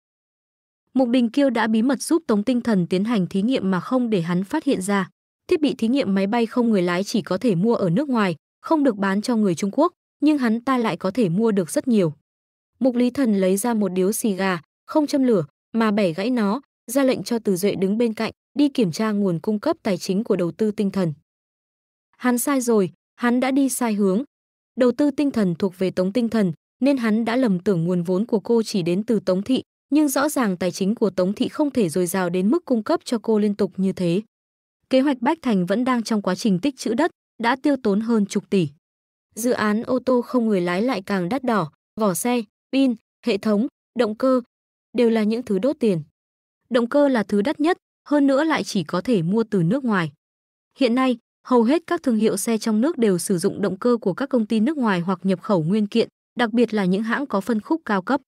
Mục Đình Kiêu đã bí mật giúp Tống Tinh Thần tiến hành thí nghiệm mà không để hắn phát hiện ra. Thiết bị thí nghiệm máy bay không người lái chỉ có thể mua ở nước ngoài, không được bán cho người Trung Quốc, nhưng hắn ta lại có thể mua được rất nhiều. Mục Lý Thần lấy ra một điếu xì gà, không châm lửa, mà bẻ gãy nó, ra lệnh cho Từ Duệ đứng bên cạnh, đi kiểm tra nguồn cung cấp tài chính của đầu tư tinh thần. Hắn sai rồi, hắn đã đi sai hướng. Đầu tư tinh thần thuộc về Tống Tinh Thần, nên hắn đã lầm tưởng nguồn vốn của cô chỉ đến từ Tống Thị, nhưng rõ ràng tài chính của Tống Thị không thể dồi dào đến mức cung cấp cho cô liên tục như thế. Kế hoạch Bách Thành vẫn đang trong quá trình tích trữ đất, đã tiêu tốn hơn chục tỷ. Dự án ô tô không người lái lại càng đắt đỏ, vỏ xe, pin, hệ thống, động cơ đều là những thứ đốt tiền. Động cơ là thứ đắt nhất, hơn nữa lại chỉ có thể mua từ nước ngoài. Hiện nay, hầu hết các thương hiệu xe trong nước đều sử dụng động cơ của các công ty nước ngoài hoặc nhập khẩu nguyên kiện, đặc biệt là những hãng có phân khúc cao cấp.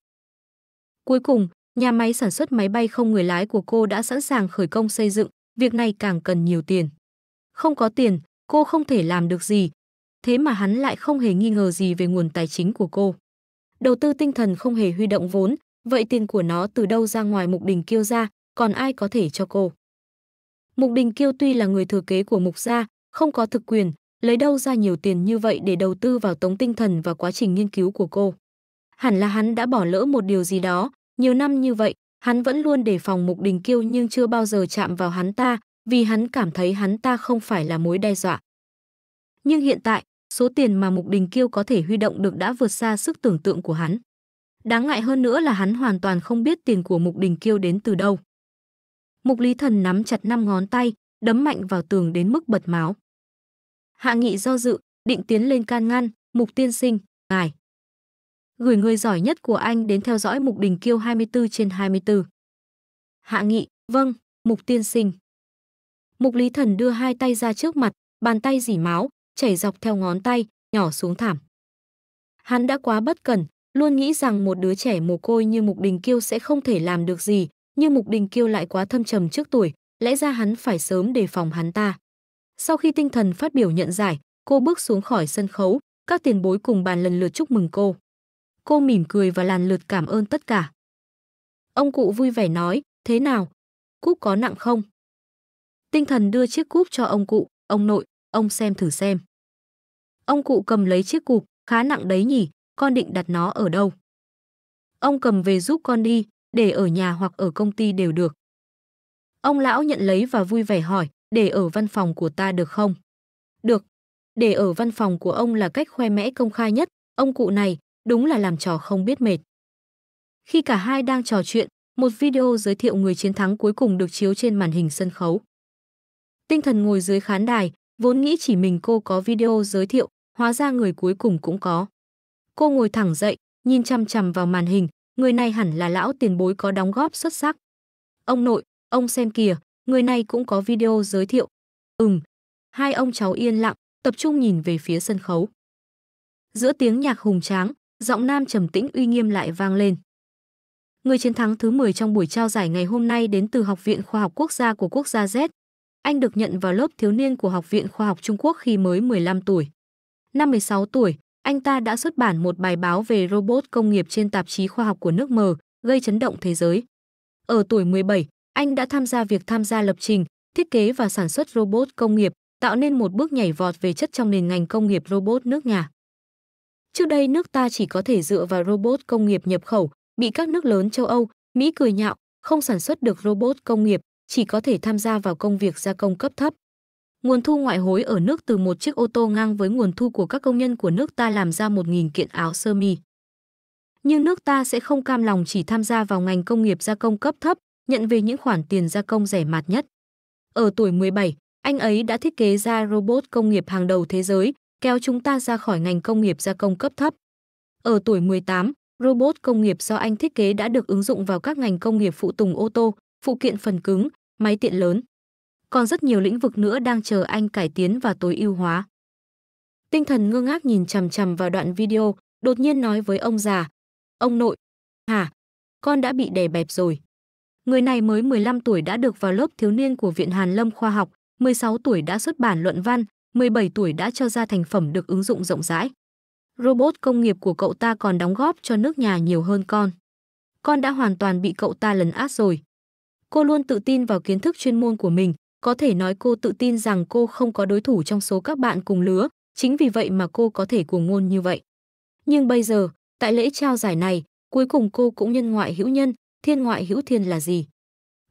Cuối cùng, nhà máy sản xuất máy bay không người lái của cô đã sẵn sàng khởi công xây dựng, việc này càng cần nhiều tiền. Không có tiền, cô không thể làm được gì. Thế mà hắn lại không hề nghi ngờ gì về nguồn tài chính của cô. Đầu tư tinh thần không hề huy động vốn, vậy tiền của nó từ đâu ra ngoài Mục Đình Kiêu ra, còn ai có thể cho cô? Mục Đình Kiêu tuy là người thừa kế của Mục gia, không có thực quyền, lấy đâu ra nhiều tiền như vậy để đầu tư vào tống tinh thần và quá trình nghiên cứu của cô. Hẳn là hắn đã bỏ lỡ một điều gì đó, nhiều năm như vậy, hắn vẫn luôn đề phòng Mục Đình Kiêu nhưng chưa bao giờ chạm vào hắn ta, vì hắn cảm thấy hắn ta không phải là mối đe dọa. Nhưng hiện tại, số tiền mà Mục Đình Kiêu có thể huy động được đã vượt xa sức tưởng tượng của hắn. Đáng ngại hơn nữa là hắn hoàn toàn không biết tiền của Mục Đình Kiêu đến từ đâu. Mục Lý Thần nắm chặt năm ngón tay, đấm mạnh vào tường đến mức bật máu. Hạ Nghị do dự, định tiến lên can ngăn, "Mục tiên sinh, ngài." gửi người giỏi nhất của anh đến theo dõi Mục Đình Kiêu 24 trên 24. Hạ nghị, vâng, Mục Tiên Sinh. Mục Lý Thần đưa hai tay ra trước mặt, bàn tay dỉ máu, chảy dọc theo ngón tay, nhỏ xuống thảm. Hắn đã quá bất cẩn, luôn nghĩ rằng một đứa trẻ mồ côi như Mục Đình Kiêu sẽ không thể làm được gì, nhưng Mục Đình Kiêu lại quá thâm trầm trước tuổi, lẽ ra hắn phải sớm đề phòng hắn ta. Sau khi tinh thần phát biểu nhận giải, cô bước xuống khỏi sân khấu, các tiền bối cùng bàn lần lượt chúc mừng cô cô mỉm cười và làn lượt cảm ơn tất cả. Ông cụ vui vẻ nói, thế nào? Cúp có nặng không? Tinh thần đưa chiếc cúp cho ông cụ, ông nội, ông xem thử xem. Ông cụ cầm lấy chiếc cục, khá nặng đấy nhỉ, con định đặt nó ở đâu? Ông cầm về giúp con đi, để ở nhà hoặc ở công ty đều được. Ông lão nhận lấy và vui vẻ hỏi, để ở văn phòng của ta được không? Được. Để ở văn phòng của ông là cách khoe mẽ công khai nhất, ông cụ này, đúng là làm trò không biết mệt. Khi cả hai đang trò chuyện, một video giới thiệu người chiến thắng cuối cùng được chiếu trên màn hình sân khấu. Tinh thần ngồi dưới khán đài, vốn nghĩ chỉ mình cô có video giới thiệu, hóa ra người cuối cùng cũng có. Cô ngồi thẳng dậy, nhìn chăm chằm vào màn hình, người này hẳn là lão tiền bối có đóng góp xuất sắc. Ông nội, ông xem kìa, người này cũng có video giới thiệu. Ừm, hai ông cháu yên lặng, tập trung nhìn về phía sân khấu. Giữa tiếng nhạc hùng tráng, giọng nam trầm tĩnh uy nghiêm lại vang lên. Người chiến thắng thứ 10 trong buổi trao giải ngày hôm nay đến từ Học viện Khoa học Quốc gia của quốc gia Z. Anh được nhận vào lớp thiếu niên của Học viện Khoa học Trung Quốc khi mới 15 tuổi. Năm 16 tuổi, anh ta đã xuất bản một bài báo về robot công nghiệp trên tạp chí khoa học của nước M, gây chấn động thế giới. Ở tuổi 17, anh đã tham gia việc tham gia lập trình, thiết kế và sản xuất robot công nghiệp, tạo nên một bước nhảy vọt về chất trong nền ngành công nghiệp robot nước nhà. Trước đây nước ta chỉ có thể dựa vào robot công nghiệp nhập khẩu, bị các nước lớn châu Âu, Mỹ cười nhạo, không sản xuất được robot công nghiệp, chỉ có thể tham gia vào công việc gia công cấp thấp. Nguồn thu ngoại hối ở nước từ một chiếc ô tô ngang với nguồn thu của các công nhân của nước ta làm ra 1.000 kiện áo sơ mi. Nhưng nước ta sẽ không cam lòng chỉ tham gia vào ngành công nghiệp gia công cấp thấp, nhận về những khoản tiền gia công rẻ mạt nhất. Ở tuổi 17, anh ấy đã thiết kế ra robot công nghiệp hàng đầu thế giới, kéo chúng ta ra khỏi ngành công nghiệp gia công cấp thấp. Ở tuổi 18, robot công nghiệp do anh thiết kế đã được ứng dụng vào các ngành công nghiệp phụ tùng ô tô, phụ kiện phần cứng, máy tiện lớn. Còn rất nhiều lĩnh vực nữa đang chờ anh cải tiến và tối ưu hóa. Tinh thần ngơ ngác nhìn chằm chằm vào đoạn video, đột nhiên nói với ông già. Ông nội, hả, con đã bị đè bẹp rồi. Người này mới 15 tuổi đã được vào lớp thiếu niên của Viện Hàn Lâm Khoa học, 16 tuổi đã xuất bản luận văn, 17 tuổi đã cho ra thành phẩm được ứng dụng rộng rãi. Robot công nghiệp của cậu ta còn đóng góp cho nước nhà nhiều hơn con. Con đã hoàn toàn bị cậu ta lấn át rồi. Cô luôn tự tin vào kiến thức chuyên môn của mình, có thể nói cô tự tin rằng cô không có đối thủ trong số các bạn cùng lứa, chính vì vậy mà cô có thể cuồng ngôn như vậy. Nhưng bây giờ, tại lễ trao giải này, cuối cùng cô cũng nhân ngoại hữu nhân, thiên ngoại hữu thiên là gì?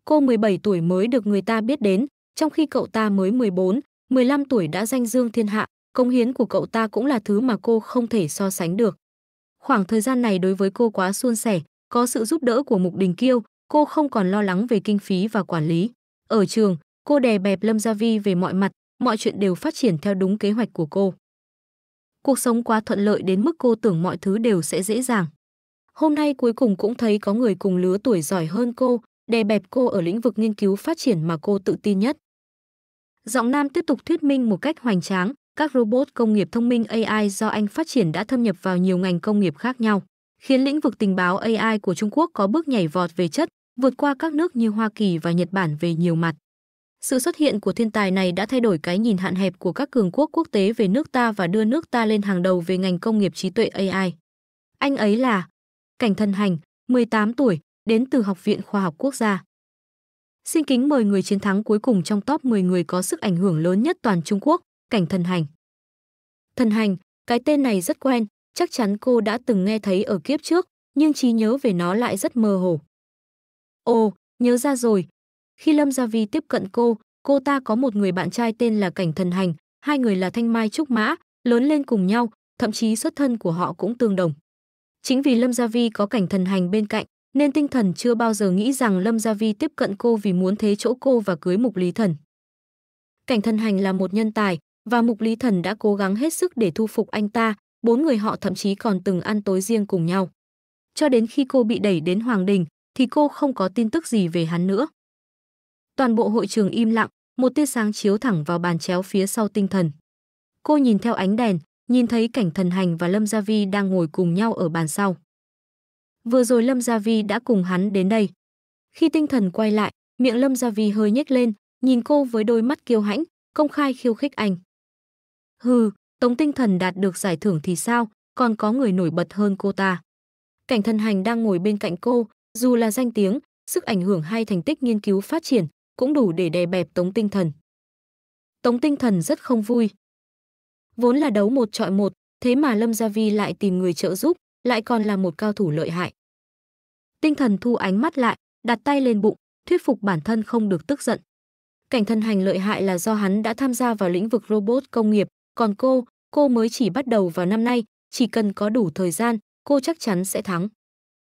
Cô 17 tuổi mới được người ta biết đến, trong khi cậu ta mới 14, 15 tuổi đã danh dương thiên hạ, công hiến của cậu ta cũng là thứ mà cô không thể so sánh được. Khoảng thời gian này đối với cô quá suôn sẻ, có sự giúp đỡ của Mục Đình Kiêu, cô không còn lo lắng về kinh phí và quản lý. Ở trường, cô đè bẹp Lâm Gia Vi về mọi mặt, mọi chuyện đều phát triển theo đúng kế hoạch của cô. Cuộc sống quá thuận lợi đến mức cô tưởng mọi thứ đều sẽ dễ dàng. Hôm nay cuối cùng cũng thấy có người cùng lứa tuổi giỏi hơn cô, đè bẹp cô ở lĩnh vực nghiên cứu phát triển mà cô tự tin nhất. Giọng nam tiếp tục thuyết minh một cách hoành tráng, các robot công nghiệp thông minh AI do Anh phát triển đã thâm nhập vào nhiều ngành công nghiệp khác nhau, khiến lĩnh vực tình báo AI của Trung Quốc có bước nhảy vọt về chất, vượt qua các nước như Hoa Kỳ và Nhật Bản về nhiều mặt. Sự xuất hiện của thiên tài này đã thay đổi cái nhìn hạn hẹp của các cường quốc quốc tế về nước ta và đưa nước ta lên hàng đầu về ngành công nghiệp trí tuệ AI. Anh ấy là Cảnh Thân Hành, 18 tuổi, đến từ Học viện Khoa học Quốc gia. Xin kính mời người chiến thắng cuối cùng trong top 10 người có sức ảnh hưởng lớn nhất toàn Trung Quốc, Cảnh Thần Hành. Thần Hành, cái tên này rất quen, chắc chắn cô đã từng nghe thấy ở kiếp trước, nhưng trí nhớ về nó lại rất mơ hồ. Ồ, nhớ ra rồi. Khi Lâm Gia Vi tiếp cận cô, cô ta có một người bạn trai tên là Cảnh Thần Hành, hai người là Thanh Mai Trúc Mã, lớn lên cùng nhau, thậm chí xuất thân của họ cũng tương đồng. Chính vì Lâm Gia Vi có Cảnh Thần Hành bên cạnh, nên tinh thần chưa bao giờ nghĩ rằng Lâm Gia Vi tiếp cận cô vì muốn thế chỗ cô và cưới Mục Lý Thần. Cảnh Thần Hành là một nhân tài và Mục Lý Thần đã cố gắng hết sức để thu phục anh ta, bốn người họ thậm chí còn từng ăn tối riêng cùng nhau. Cho đến khi cô bị đẩy đến Hoàng Đình thì cô không có tin tức gì về hắn nữa. Toàn bộ hội trường im lặng, một tia sáng chiếu thẳng vào bàn chéo phía sau tinh thần. Cô nhìn theo ánh đèn, nhìn thấy cảnh thần hành và Lâm Gia Vi đang ngồi cùng nhau ở bàn sau. Vừa rồi Lâm Gia Vi đã cùng hắn đến đây. Khi tinh thần quay lại, miệng Lâm Gia Vi hơi nhếch lên, nhìn cô với đôi mắt kiêu hãnh, công khai khiêu khích anh. Hừ, Tống Tinh Thần đạt được giải thưởng thì sao, còn có người nổi bật hơn cô ta. Cảnh thân Hành đang ngồi bên cạnh cô, dù là danh tiếng, sức ảnh hưởng hay thành tích nghiên cứu phát triển, cũng đủ để đè bẹp Tống Tinh Thần. Tống Tinh Thần rất không vui. Vốn là đấu một trọi một, thế mà Lâm Gia Vi lại tìm người trợ giúp, lại còn là một cao thủ lợi hại. Tinh thần thu ánh mắt lại, đặt tay lên bụng, thuyết phục bản thân không được tức giận. Cảnh thân hành lợi hại là do hắn đã tham gia vào lĩnh vực robot công nghiệp, còn cô, cô mới chỉ bắt đầu vào năm nay, chỉ cần có đủ thời gian, cô chắc chắn sẽ thắng.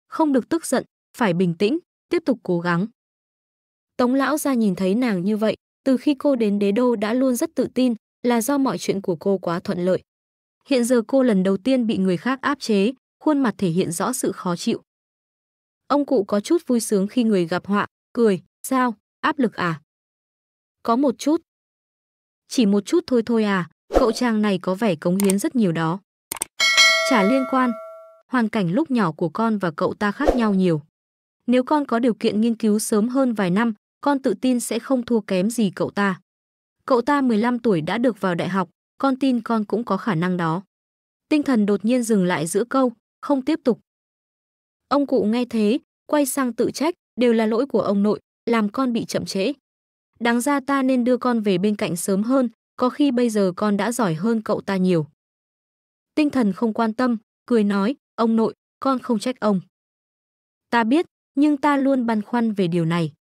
Không được tức giận, phải bình tĩnh, tiếp tục cố gắng. Tống lão ra nhìn thấy nàng như vậy, từ khi cô đến đế đô đã luôn rất tự tin, là do mọi chuyện của cô quá thuận lợi. Hiện giờ cô lần đầu tiên bị người khác áp chế, khuôn mặt thể hiện rõ sự khó chịu. Ông cụ có chút vui sướng khi người gặp họa, cười, sao, áp lực à? Có một chút. Chỉ một chút thôi thôi à, cậu chàng này có vẻ cống hiến rất nhiều đó. Chả liên quan, hoàn cảnh lúc nhỏ của con và cậu ta khác nhau nhiều. Nếu con có điều kiện nghiên cứu sớm hơn vài năm, con tự tin sẽ không thua kém gì cậu ta. Cậu ta 15 tuổi đã được vào đại học, con tin con cũng có khả năng đó. Tinh thần đột nhiên dừng lại giữa câu, không tiếp tục. Ông cụ nghe thế, quay sang tự trách, đều là lỗi của ông nội, làm con bị chậm trễ. Đáng ra ta nên đưa con về bên cạnh sớm hơn, có khi bây giờ con đã giỏi hơn cậu ta nhiều. Tinh thần không quan tâm, cười nói, ông nội, con không trách ông. Ta biết, nhưng ta luôn băn khoăn về điều này.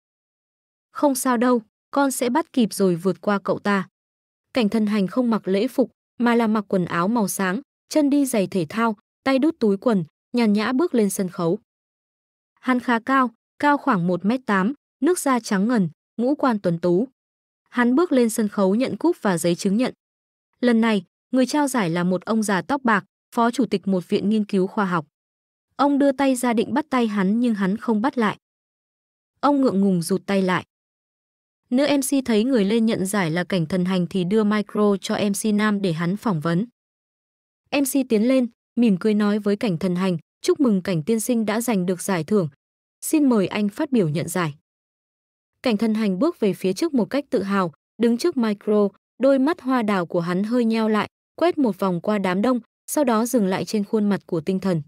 Không sao đâu, con sẽ bắt kịp rồi vượt qua cậu ta. Cảnh thân hành không mặc lễ phục, mà là mặc quần áo màu sáng, chân đi giày thể thao, tay đút túi quần, nhàn nhã bước lên sân khấu. Hắn khá cao, cao khoảng 1m8, nước da trắng ngần, ngũ quan tuấn tú. Hắn bước lên sân khấu nhận cúp và giấy chứng nhận. Lần này, người trao giải là một ông già tóc bạc, phó chủ tịch một viện nghiên cứu khoa học. Ông đưa tay ra định bắt tay hắn nhưng hắn không bắt lại. Ông ngượng ngùng rụt tay lại. Nữ MC thấy người lên nhận giải là cảnh thần hành thì đưa micro cho MC Nam để hắn phỏng vấn. MC tiến lên, mỉm cười nói với cảnh thần hành, chúc mừng cảnh tiên sinh đã giành được giải thưởng. Xin mời anh phát biểu nhận giải. Cảnh thần hành bước về phía trước một cách tự hào, đứng trước micro, đôi mắt hoa đào của hắn hơi nheo lại, quét một vòng qua đám đông, sau đó dừng lại trên khuôn mặt của tinh thần.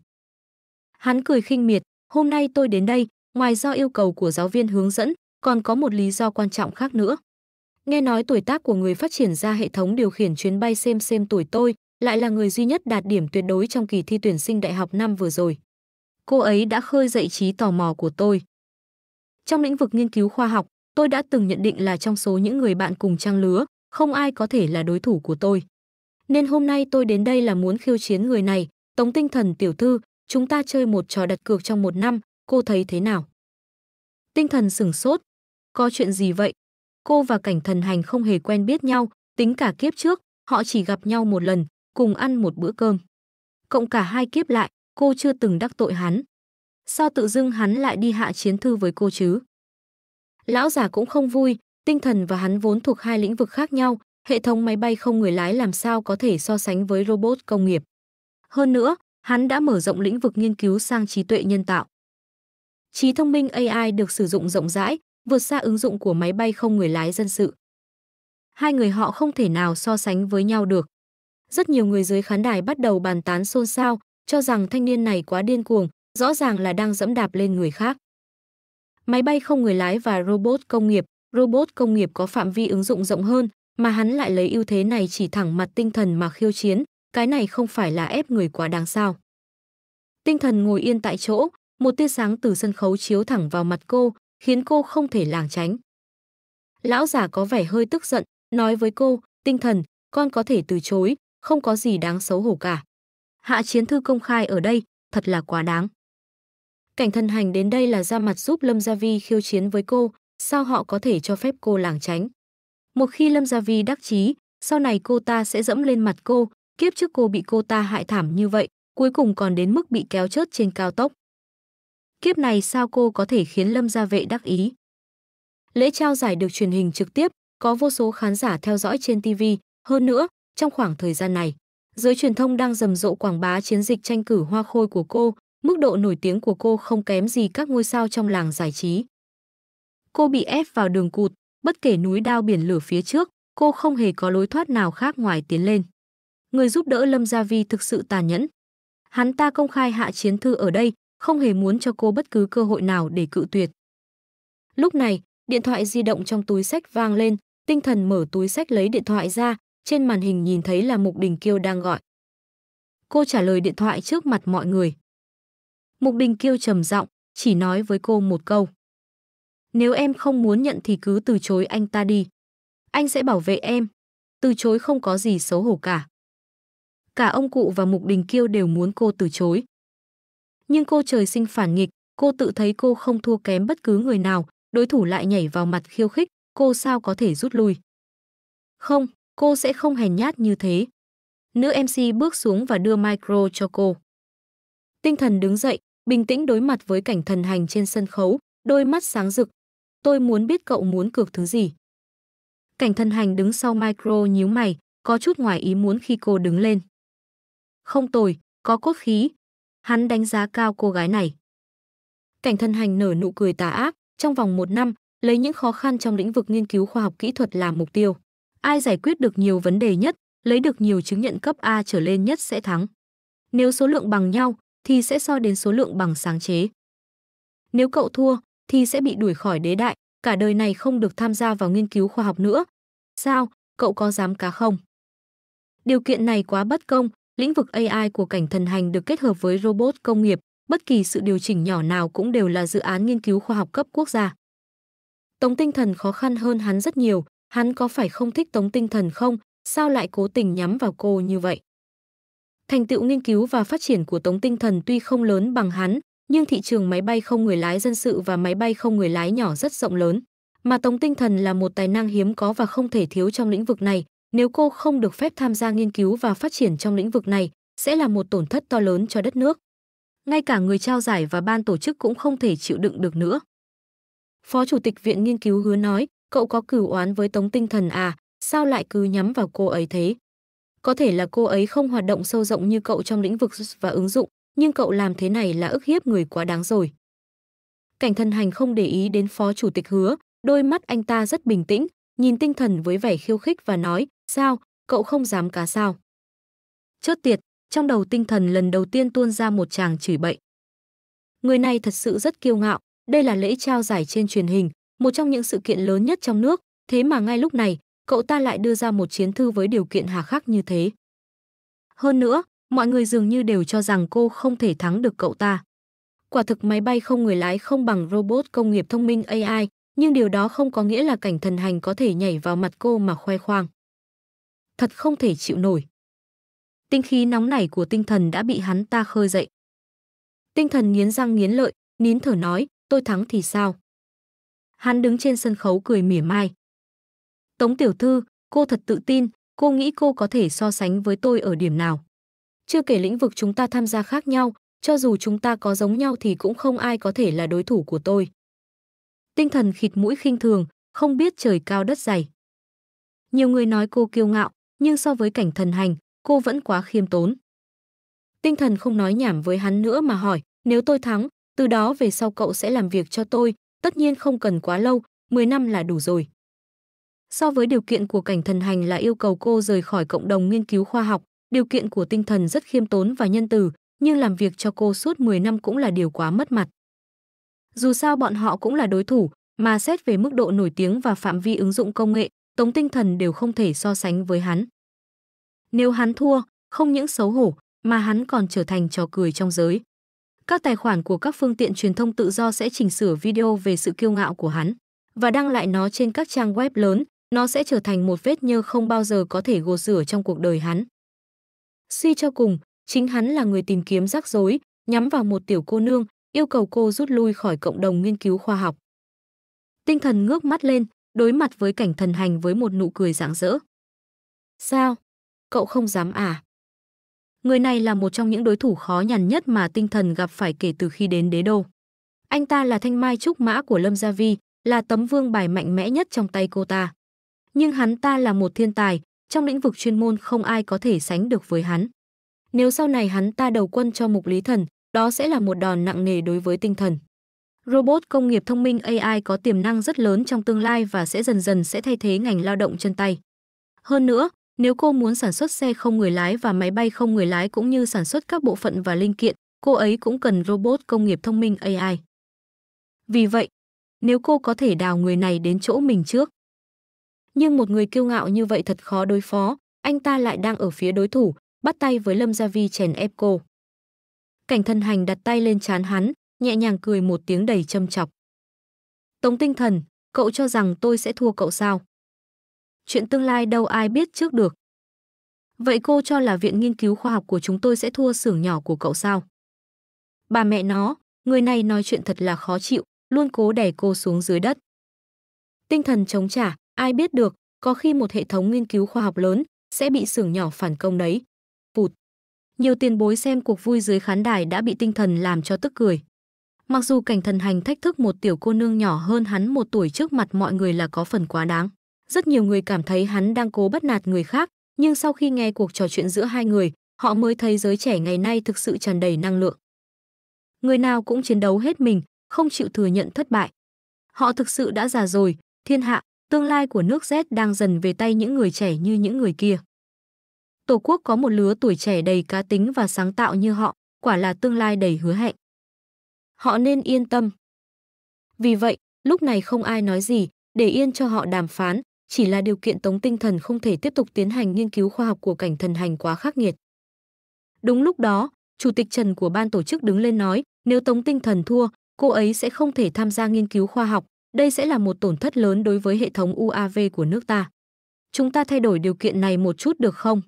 Hắn cười khinh miệt, hôm nay tôi đến đây, ngoài do yêu cầu của giáo viên hướng dẫn, còn có một lý do quan trọng khác nữa. Nghe nói tuổi tác của người phát triển ra hệ thống điều khiển chuyến bay xem xem tuổi tôi, lại là người duy nhất đạt điểm tuyệt đối trong kỳ thi tuyển sinh đại học năm vừa rồi. Cô ấy đã khơi dậy trí tò mò của tôi. Trong lĩnh vực nghiên cứu khoa học, tôi đã từng nhận định là trong số những người bạn cùng trang lứa, không ai có thể là đối thủ của tôi. Nên hôm nay tôi đến đây là muốn khiêu chiến người này, tống tinh thần tiểu thư, chúng ta chơi một trò đặt cược trong một năm, cô thấy thế nào? Tinh thần sửng sốt. Có chuyện gì vậy? Cô và cảnh thần hành không hề quen biết nhau, tính cả kiếp trước, họ chỉ gặp nhau một lần, cùng ăn một bữa cơm. Cộng cả hai kiếp lại, cô chưa từng đắc tội hắn. Sao tự dưng hắn lại đi hạ chiến thư với cô chứ? Lão già cũng không vui, tinh thần và hắn vốn thuộc hai lĩnh vực khác nhau, hệ thống máy bay không người lái làm sao có thể so sánh với robot công nghiệp. Hơn nữa, hắn đã mở rộng lĩnh vực nghiên cứu sang trí tuệ nhân tạo. Trí thông minh AI được sử dụng rộng rãi, vượt xa ứng dụng của máy bay không người lái dân sự. Hai người họ không thể nào so sánh với nhau được. Rất nhiều người dưới khán đài bắt đầu bàn tán xôn xao, cho rằng thanh niên này quá điên cuồng, rõ ràng là đang dẫm đạp lên người khác. Máy bay không người lái và robot công nghiệp, robot công nghiệp có phạm vi ứng dụng rộng hơn, mà hắn lại lấy ưu thế này chỉ thẳng mặt tinh thần mà khiêu chiến, cái này không phải là ép người quá đáng sao. Tinh thần ngồi yên tại chỗ, một tia sáng từ sân khấu chiếu thẳng vào mặt cô, khiến cô không thể lảng tránh. Lão già có vẻ hơi tức giận, nói với cô, tinh thần, con có thể từ chối, không có gì đáng xấu hổ cả. Hạ chiến thư công khai ở đây, thật là quá đáng. Cảnh thân hành đến đây là ra mặt giúp Lâm Gia Vi khiêu chiến với cô, sao họ có thể cho phép cô lảng tránh. Một khi Lâm Gia Vi đắc chí, sau này cô ta sẽ dẫm lên mặt cô, kiếp trước cô bị cô ta hại thảm như vậy, cuối cùng còn đến mức bị kéo chớt trên cao tốc. Kiếp này sao cô có thể khiến Lâm Gia Vệ đắc ý? Lễ trao giải được truyền hình trực tiếp, có vô số khán giả theo dõi trên TV, hơn nữa, trong khoảng thời gian này, giới truyền thông đang rầm rộ quảng bá chiến dịch tranh cử hoa khôi của cô, mức độ nổi tiếng của cô không kém gì các ngôi sao trong làng giải trí. Cô bị ép vào đường cụt, bất kể núi đao biển lửa phía trước, cô không hề có lối thoát nào khác ngoài tiến lên. Người giúp đỡ Lâm Gia Vi thực sự tàn nhẫn. Hắn ta công khai hạ chiến thư ở đây, không hề muốn cho cô bất cứ cơ hội nào để cự tuyệt. Lúc này, điện thoại di động trong túi sách vang lên, tinh thần mở túi sách lấy điện thoại ra, trên màn hình nhìn thấy là Mục Đình Kiêu đang gọi. Cô trả lời điện thoại trước mặt mọi người. Mục Đình Kiêu trầm giọng, chỉ nói với cô một câu. Nếu em không muốn nhận thì cứ từ chối anh ta đi. Anh sẽ bảo vệ em. Từ chối không có gì xấu hổ cả. Cả ông cụ và Mục Đình Kiêu đều muốn cô từ chối. Nhưng cô trời sinh phản nghịch, cô tự thấy cô không thua kém bất cứ người nào, đối thủ lại nhảy vào mặt khiêu khích, cô sao có thể rút lui. Không, cô sẽ không hèn nhát như thế. Nữ MC bước xuống và đưa micro cho cô. Tinh thần đứng dậy, bình tĩnh đối mặt với cảnh thần hành trên sân khấu, đôi mắt sáng rực. Tôi muốn biết cậu muốn cược thứ gì. Cảnh thần hành đứng sau micro nhíu mày, có chút ngoài ý muốn khi cô đứng lên. Không tồi, có cốt khí. Hắn đánh giá cao cô gái này. Cảnh thân hành nở nụ cười tà ác, trong vòng một năm, lấy những khó khăn trong lĩnh vực nghiên cứu khoa học kỹ thuật làm mục tiêu ai giải quyết được nhiều vấn đề nhất, lấy được nhiều chứng nhận cấp A trở lên nhất sẽ thắng. Nếu số lượng bằng nhau thì sẽ so đến số lượng bằng sáng chế. Nếu cậu thua thì sẽ bị đuổi khỏi đế đại, cả đời này không được tham gia vào nghiên cứu khoa học nữa. Sao, cậu có dám cá không? Điều kiện này quá bất công, lĩnh vực AI của cảnh thần hành được kết hợp với robot công nghiệp, bất kỳ sự điều chỉnh nhỏ nào cũng đều là dự án nghiên cứu khoa học cấp quốc gia. Tống tinh thần khó khăn hơn hắn rất nhiều, hắn có phải không thích tống tinh thần không, sao lại cố tình nhắm vào cô như vậy. Thành tựu nghiên cứu và phát triển của tống tinh thần tuy không lớn bằng hắn, nhưng thị trường máy bay không người lái dân sự và máy bay không người lái nhỏ rất rộng lớn. Mà tống tinh thần là một tài năng hiếm có và không thể thiếu trong lĩnh vực này, nếu cô không được phép tham gia nghiên cứu và phát triển trong lĩnh vực này, sẽ là một tổn thất to lớn cho đất nước. Ngay cả người trao giải và ban tổ chức cũng không thể chịu đựng được nữa. Phó Chủ tịch Viện Nghiên cứu hứa nói, cậu có cửu oán với Tống Tinh Thần à, sao lại cứ nhắm vào cô ấy thế? Có thể là cô ấy không hoạt động sâu rộng như cậu trong lĩnh vực và ứng dụng, nhưng cậu làm thế này là ức hiếp người quá đáng rồi. Cảnh thân hành không để ý đến phó chủ tịch hứa, đôi mắt anh ta rất bình tĩnh, nhìn tinh thần với vẻ khiêu khích và nói, sao, cậu không dám cá sao? Chốt tiệt, trong đầu tinh thần lần đầu tiên tuôn ra một chàng chửi bậy. Người này thật sự rất kiêu ngạo, đây là lễ trao giải trên truyền hình, một trong những sự kiện lớn nhất trong nước, thế mà ngay lúc này, cậu ta lại đưa ra một chiến thư với điều kiện hà khắc như thế. Hơn nữa, mọi người dường như đều cho rằng cô không thể thắng được cậu ta. Quả thực máy bay không người lái không bằng robot công nghiệp thông minh AI, nhưng điều đó không có nghĩa là cảnh thần hành có thể nhảy vào mặt cô mà khoe khoang. Thật không thể chịu nổi. Tinh khí nóng nảy của tinh thần đã bị hắn ta khơi dậy. Tinh thần nghiến răng nghiến lợi, nín thở nói, tôi thắng thì sao? hắn đứng trên sân khấu cười mỉa mai. Tống tiểu thư, cô thật tự tin, cô nghĩ cô có thể so sánh với tôi ở điểm nào. Chưa kể lĩnh vực chúng ta tham gia khác nhau, cho dù chúng ta có giống nhau thì cũng không ai có thể là đối thủ của tôi. Tinh thần khịt mũi khinh thường, không biết trời cao đất dày. Nhiều người nói cô kiêu ngạo, nhưng so với cảnh thần hành, cô vẫn quá khiêm tốn. Tinh thần không nói nhảm với hắn nữa mà hỏi, nếu tôi thắng, từ đó về sau cậu sẽ làm việc cho tôi, tất nhiên không cần quá lâu, 10 năm là đủ rồi. So với điều kiện của cảnh thần hành là yêu cầu cô rời khỏi cộng đồng nghiên cứu khoa học, điều kiện của tinh thần rất khiêm tốn và nhân từ, nhưng làm việc cho cô suốt 10 năm cũng là điều quá mất mặt. Dù sao bọn họ cũng là đối thủ, mà xét về mức độ nổi tiếng và phạm vi ứng dụng công nghệ, Tống Tinh Thần đều không thể so sánh với hắn. Nếu hắn thua, không những xấu hổ, mà hắn còn trở thành trò cười trong giới các tài khoản của các phương tiện truyền thông tự do sẽ chỉnh sửa video về sự kiêu ngạo của hắn và đăng lại nó trên các trang web lớn, nó sẽ trở thành một vết nhơ không bao giờ có thể gột rửa trong cuộc đời hắn. Suy cho cùng, chính hắn là người tìm kiếm rắc rối, nhắm vào một tiểu cô nương, yêu cầu cô rút lui khỏi cộng đồng nghiên cứu khoa học. Tinh thần ngước mắt lên, đối mặt với cảnh thần hành với một nụ cười rạng rỡ. Sao? Cậu không dám à? Người này là một trong những đối thủ khó nhằn nhất mà tinh thần gặp phải kể từ khi đến đế đô. Anh ta là thanh mai trúc mã của Lâm Gia Vi, là tấm vương bài mạnh mẽ nhất trong tay cô ta. Nhưng hắn ta là một thiên tài, trong lĩnh vực chuyên môn không ai có thể sánh được với hắn. Nếu sau này hắn ta đầu quân cho mục lý thần, đó sẽ là một đòn nặng nề đối với tinh thần. Robot công nghiệp thông minh AI có tiềm năng rất lớn trong tương lai và sẽ dần dần sẽ thay thế ngành lao động chân tay. Hơn nữa, nếu cô muốn sản xuất xe không người lái và máy bay không người lái cũng như sản xuất các bộ phận và linh kiện, cô ấy cũng cần robot công nghiệp thông minh AI. Vì vậy, nếu cô có thể đào người này đến chỗ mình trước. Nhưng một người kiêu ngạo như vậy thật khó đối phó, anh ta lại đang ở phía đối thủ, bắt tay với Lâm Gia Vi chèn ép cô. Cảnh thân hành đặt tay lên chán hắn, nhẹ nhàng cười một tiếng đầy châm chọc. Tống tinh thần, cậu cho rằng tôi sẽ thua cậu sao? chuyện tương lai đâu ai biết trước được. Vậy cô cho là viện nghiên cứu khoa học của chúng tôi sẽ thua xưởng nhỏ của cậu sao? Bà mẹ nó, người này nói chuyện thật là khó chịu, luôn cố đè cô xuống dưới đất. Tinh thần chống trả, ai biết được, có khi một hệ thống nghiên cứu khoa học lớn sẽ bị xưởng nhỏ phản công đấy. Phụt. Nhiều tiền bối xem cuộc vui dưới khán đài đã bị tinh thần làm cho tức cười. Mặc dù cảnh thần hành thách thức một tiểu cô nương nhỏ hơn hắn một tuổi trước mặt mọi người là có phần quá đáng. Rất nhiều người cảm thấy hắn đang cố bắt nạt người khác, nhưng sau khi nghe cuộc trò chuyện giữa hai người, họ mới thấy giới trẻ ngày nay thực sự tràn đầy năng lượng. Người nào cũng chiến đấu hết mình, không chịu thừa nhận thất bại. Họ thực sự đã già rồi, thiên hạ, tương lai của nước Z đang dần về tay những người trẻ như những người kia. Tổ quốc có một lứa tuổi trẻ đầy cá tính và sáng tạo như họ, quả là tương lai đầy hứa hẹn. Họ nên yên tâm. Vì vậy, lúc này không ai nói gì, để yên cho họ đàm phán, chỉ là điều kiện tống tinh thần không thể tiếp tục tiến hành nghiên cứu khoa học của cảnh thần hành quá khắc nghiệt. Đúng lúc đó, chủ tịch Trần của ban tổ chức đứng lên nói, nếu tống tinh thần thua, cô ấy sẽ không thể tham gia nghiên cứu khoa học, đây sẽ là một tổn thất lớn đối với hệ thống UAV của nước ta. Chúng ta thay đổi điều kiện này một chút được không?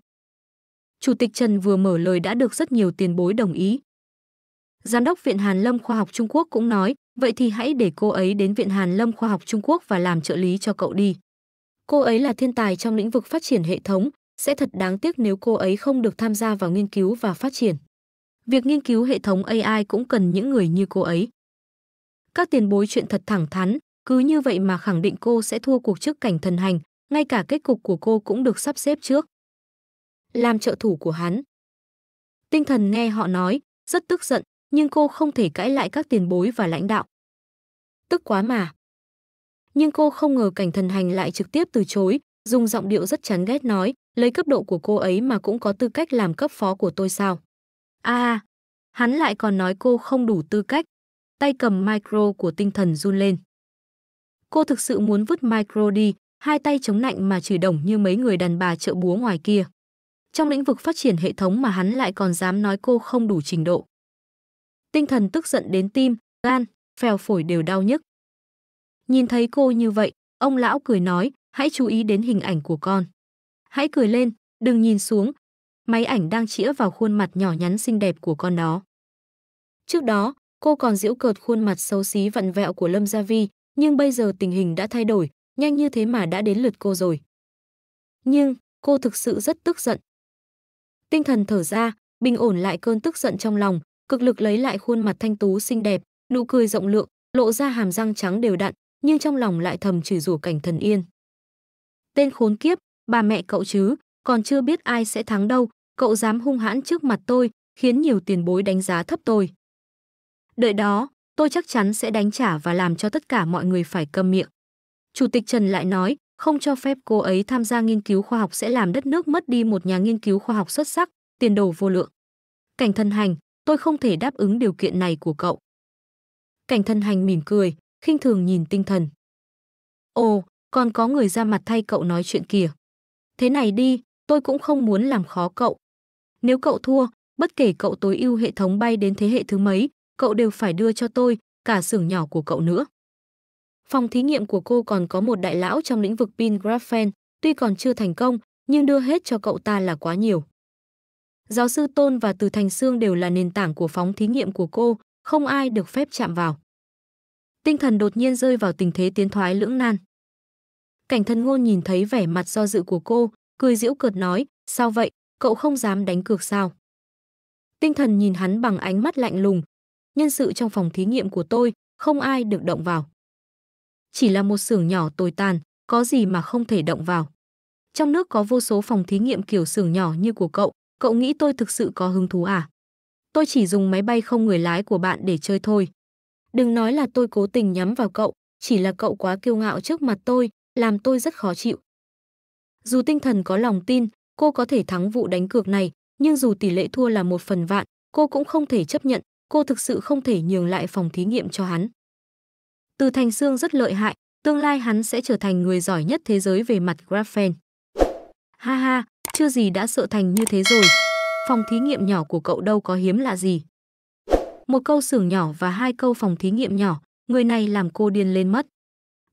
Chủ tịch Trần vừa mở lời đã được rất nhiều tiền bối đồng ý. Giám đốc Viện Hàn Lâm Khoa học Trung Quốc cũng nói, vậy thì hãy để cô ấy đến Viện Hàn Lâm Khoa học Trung Quốc và làm trợ lý cho cậu đi. Cô ấy là thiên tài trong lĩnh vực phát triển hệ thống, sẽ thật đáng tiếc nếu cô ấy không được tham gia vào nghiên cứu và phát triển. Việc nghiên cứu hệ thống AI cũng cần những người như cô ấy. Các tiền bối chuyện thật thẳng thắn, cứ như vậy mà khẳng định cô sẽ thua cuộc trước cảnh thần hành, ngay cả kết cục của cô cũng được sắp xếp trước. Làm trợ thủ của hắn. Tinh thần nghe họ nói, rất tức giận, nhưng cô không thể cãi lại các tiền bối và lãnh đạo. Tức quá mà nhưng cô không ngờ cảnh thần hành lại trực tiếp từ chối, dùng giọng điệu rất chán ghét nói, lấy cấp độ của cô ấy mà cũng có tư cách làm cấp phó của tôi sao. À, hắn lại còn nói cô không đủ tư cách. Tay cầm micro của tinh thần run lên. Cô thực sự muốn vứt micro đi, hai tay chống nạnh mà chửi đồng như mấy người đàn bà chợ búa ngoài kia. Trong lĩnh vực phát triển hệ thống mà hắn lại còn dám nói cô không đủ trình độ. Tinh thần tức giận đến tim, gan, phèo phổi đều đau nhức. Nhìn thấy cô như vậy, ông lão cười nói, hãy chú ý đến hình ảnh của con. Hãy cười lên, đừng nhìn xuống. Máy ảnh đang chĩa vào khuôn mặt nhỏ nhắn xinh đẹp của con đó. Trước đó, cô còn giễu cợt khuôn mặt xấu xí vặn vẹo của Lâm Gia Vi, nhưng bây giờ tình hình đã thay đổi, nhanh như thế mà đã đến lượt cô rồi. Nhưng, cô thực sự rất tức giận. Tinh thần thở ra, bình ổn lại cơn tức giận trong lòng, cực lực lấy lại khuôn mặt thanh tú xinh đẹp, nụ cười rộng lượng, lộ ra hàm răng trắng đều đặn, nhưng trong lòng lại thầm chửi rủa cảnh thần yên. Tên khốn kiếp, bà mẹ cậu chứ, còn chưa biết ai sẽ thắng đâu, cậu dám hung hãn trước mặt tôi, khiến nhiều tiền bối đánh giá thấp tôi. Đợi đó, tôi chắc chắn sẽ đánh trả và làm cho tất cả mọi người phải câm miệng. Chủ tịch Trần lại nói, không cho phép cô ấy tham gia nghiên cứu khoa học sẽ làm đất nước mất đi một nhà nghiên cứu khoa học xuất sắc, tiền đồ vô lượng. Cảnh thân hành, tôi không thể đáp ứng điều kiện này của cậu. Cảnh thân hành mỉm cười, khinh thường nhìn tinh thần. Ồ, còn có người ra mặt thay cậu nói chuyện kìa. Thế này đi, tôi cũng không muốn làm khó cậu. Nếu cậu thua, bất kể cậu tối ưu hệ thống bay đến thế hệ thứ mấy, cậu đều phải đưa cho tôi, cả xưởng nhỏ của cậu nữa. Phòng thí nghiệm của cô còn có một đại lão trong lĩnh vực pin graphene, tuy còn chưa thành công, nhưng đưa hết cho cậu ta là quá nhiều. Giáo sư Tôn và Từ Thành Sương đều là nền tảng của phóng thí nghiệm của cô, không ai được phép chạm vào tinh thần đột nhiên rơi vào tình thế tiến thoái lưỡng nan. Cảnh thân ngôn nhìn thấy vẻ mặt do dự của cô, cười giễu cợt nói, sao vậy, cậu không dám đánh cược sao? Tinh thần nhìn hắn bằng ánh mắt lạnh lùng, nhân sự trong phòng thí nghiệm của tôi, không ai được động vào. Chỉ là một xưởng nhỏ tồi tàn, có gì mà không thể động vào. Trong nước có vô số phòng thí nghiệm kiểu xưởng nhỏ như của cậu, cậu nghĩ tôi thực sự có hứng thú à? Tôi chỉ dùng máy bay không người lái của bạn để chơi thôi. Đừng nói là tôi cố tình nhắm vào cậu, chỉ là cậu quá kiêu ngạo trước mặt tôi, làm tôi rất khó chịu. Dù tinh thần có lòng tin, cô có thể thắng vụ đánh cược này, nhưng dù tỷ lệ thua là một phần vạn, cô cũng không thể chấp nhận, cô thực sự không thể nhường lại phòng thí nghiệm cho hắn. Từ Thành xương rất lợi hại, tương lai hắn sẽ trở thành người giỏi nhất thế giới về mặt graphene. Ha ha, chưa gì đã sợ thành như thế rồi. Phòng thí nghiệm nhỏ của cậu đâu có hiếm lạ gì một câu xưởng nhỏ và hai câu phòng thí nghiệm nhỏ, người này làm cô điên lên mất.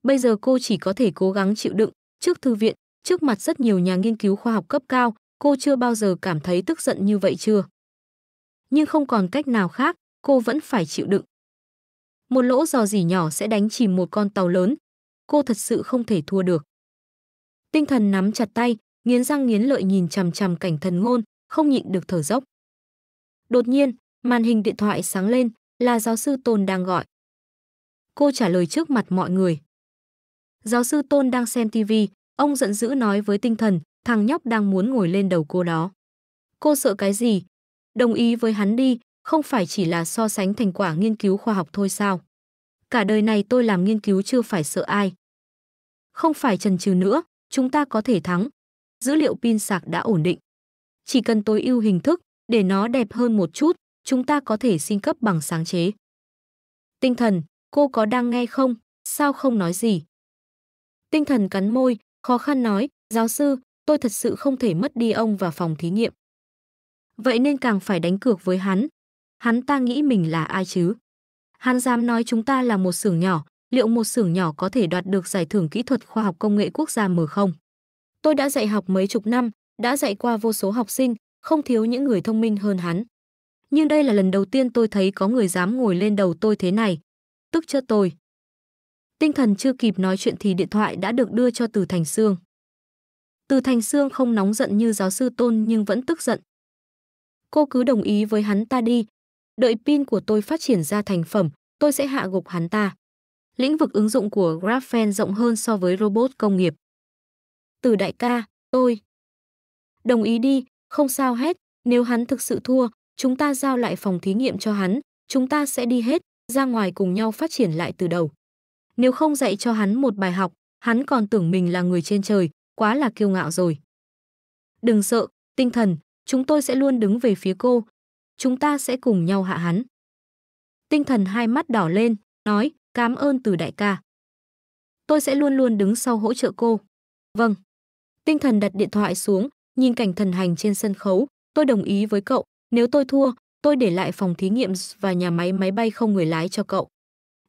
Bây giờ cô chỉ có thể cố gắng chịu đựng, trước thư viện, trước mặt rất nhiều nhà nghiên cứu khoa học cấp cao, cô chưa bao giờ cảm thấy tức giận như vậy chưa. Nhưng không còn cách nào khác, cô vẫn phải chịu đựng. Một lỗ dò dỉ nhỏ sẽ đánh chìm một con tàu lớn, cô thật sự không thể thua được. Tinh thần nắm chặt tay, nghiến răng nghiến lợi nhìn chằm chằm cảnh thần ngôn, không nhịn được thở dốc. Đột nhiên, Màn hình điện thoại sáng lên, là giáo sư Tôn đang gọi. Cô trả lời trước mặt mọi người. Giáo sư Tôn đang xem TV, ông giận dữ nói với tinh thần, thằng nhóc đang muốn ngồi lên đầu cô đó. Cô sợ cái gì? Đồng ý với hắn đi, không phải chỉ là so sánh thành quả nghiên cứu khoa học thôi sao? Cả đời này tôi làm nghiên cứu chưa phải sợ ai. Không phải trần trừ nữa, chúng ta có thể thắng. Dữ liệu pin sạc đã ổn định. Chỉ cần tối ưu hình thức, để nó đẹp hơn một chút, chúng ta có thể xin cấp bằng sáng chế. Tinh thần, cô có đang nghe không? Sao không nói gì? Tinh thần cắn môi, khó khăn nói, giáo sư, tôi thật sự không thể mất đi ông và phòng thí nghiệm. Vậy nên càng phải đánh cược với hắn. Hắn ta nghĩ mình là ai chứ? Hắn dám nói chúng ta là một xưởng nhỏ, liệu một xưởng nhỏ có thể đoạt được giải thưởng kỹ thuật khoa học công nghệ quốc gia mở không? Tôi đã dạy học mấy chục năm, đã dạy qua vô số học sinh, không thiếu những người thông minh hơn hắn nhưng đây là lần đầu tiên tôi thấy có người dám ngồi lên đầu tôi thế này. Tức chết tôi. Tinh thần chưa kịp nói chuyện thì điện thoại đã được đưa cho Từ Thành Sương. Từ Thành Sương không nóng giận như giáo sư Tôn nhưng vẫn tức giận. Cô cứ đồng ý với hắn ta đi. Đợi pin của tôi phát triển ra thành phẩm, tôi sẽ hạ gục hắn ta. Lĩnh vực ứng dụng của Graphene rộng hơn so với robot công nghiệp. Từ đại ca, tôi. Đồng ý đi, không sao hết, nếu hắn thực sự thua, chúng ta giao lại phòng thí nghiệm cho hắn, chúng ta sẽ đi hết, ra ngoài cùng nhau phát triển lại từ đầu. Nếu không dạy cho hắn một bài học, hắn còn tưởng mình là người trên trời, quá là kiêu ngạo rồi. Đừng sợ, tinh thần, chúng tôi sẽ luôn đứng về phía cô. Chúng ta sẽ cùng nhau hạ hắn. Tinh thần hai mắt đỏ lên, nói, cảm ơn từ đại ca. Tôi sẽ luôn luôn đứng sau hỗ trợ cô. Vâng. Tinh thần đặt điện thoại xuống, nhìn cảnh thần hành trên sân khấu, tôi đồng ý với cậu, nếu tôi thua, tôi để lại phòng thí nghiệm và nhà máy máy bay không người lái cho cậu.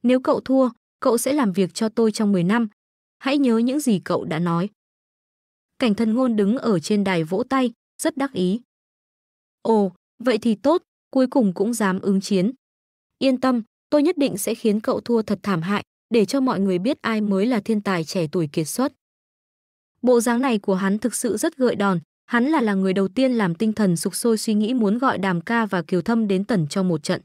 Nếu cậu thua, cậu sẽ làm việc cho tôi trong 10 năm. Hãy nhớ những gì cậu đã nói. Cảnh thân ngôn đứng ở trên đài vỗ tay, rất đắc ý. Ồ, vậy thì tốt, cuối cùng cũng dám ứng chiến. Yên tâm, tôi nhất định sẽ khiến cậu thua thật thảm hại, để cho mọi người biết ai mới là thiên tài trẻ tuổi kiệt xuất. Bộ dáng này của hắn thực sự rất gợi đòn, Hắn là là người đầu tiên làm tinh thần sục sôi suy nghĩ muốn gọi Đàm Ca và Kiều Thâm đến tần cho một trận.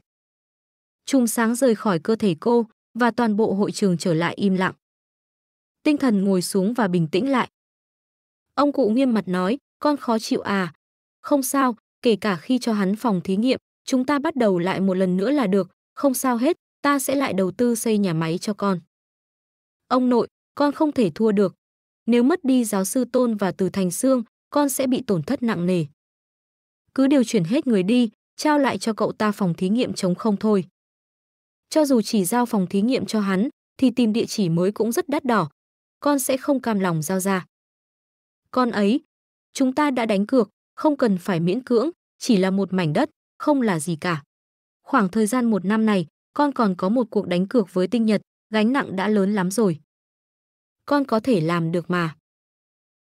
Trùng sáng rời khỏi cơ thể cô và toàn bộ hội trường trở lại im lặng. Tinh thần ngồi xuống và bình tĩnh lại. Ông cụ nghiêm mặt nói, con khó chịu à? Không sao, kể cả khi cho hắn phòng thí nghiệm, chúng ta bắt đầu lại một lần nữa là được, không sao hết, ta sẽ lại đầu tư xây nhà máy cho con. Ông nội, con không thể thua được. Nếu mất đi giáo sư Tôn và Từ Thành Sương, con sẽ bị tổn thất nặng nề. Cứ điều chuyển hết người đi, trao lại cho cậu ta phòng thí nghiệm chống không thôi. Cho dù chỉ giao phòng thí nghiệm cho hắn, thì tìm địa chỉ mới cũng rất đắt đỏ. Con sẽ không cam lòng giao ra. Con ấy, chúng ta đã đánh cược, không cần phải miễn cưỡng, chỉ là một mảnh đất, không là gì cả. Khoảng thời gian một năm này, con còn có một cuộc đánh cược với tinh nhật, gánh nặng đã lớn lắm rồi. Con có thể làm được mà.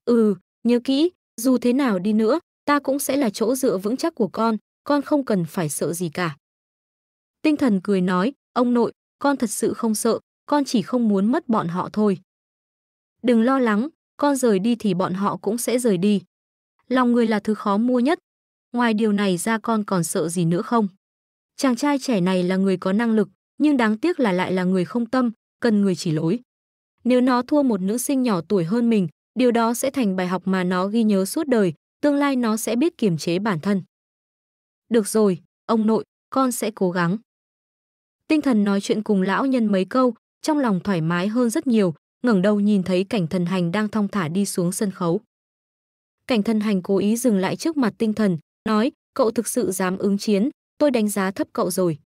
Ừ, nhớ kỹ, dù thế nào đi nữa, ta cũng sẽ là chỗ dựa vững chắc của con, con không cần phải sợ gì cả. Tinh thần cười nói, ông nội, con thật sự không sợ, con chỉ không muốn mất bọn họ thôi. Đừng lo lắng, con rời đi thì bọn họ cũng sẽ rời đi. Lòng người là thứ khó mua nhất. Ngoài điều này ra con còn sợ gì nữa không? Chàng trai trẻ này là người có năng lực, nhưng đáng tiếc là lại là người không tâm, cần người chỉ lối. Nếu nó thua một nữ sinh nhỏ tuổi hơn mình, điều đó sẽ thành bài học mà nó ghi nhớ suốt đời, tương lai nó sẽ biết kiềm chế bản thân. Được rồi, ông nội, con sẽ cố gắng. Tinh thần nói chuyện cùng lão nhân mấy câu, trong lòng thoải mái hơn rất nhiều, ngẩng đầu nhìn thấy cảnh thần hành đang thong thả đi xuống sân khấu. Cảnh thần hành cố ý dừng lại trước mặt tinh thần, nói, cậu thực sự dám ứng chiến, tôi đánh giá thấp cậu rồi.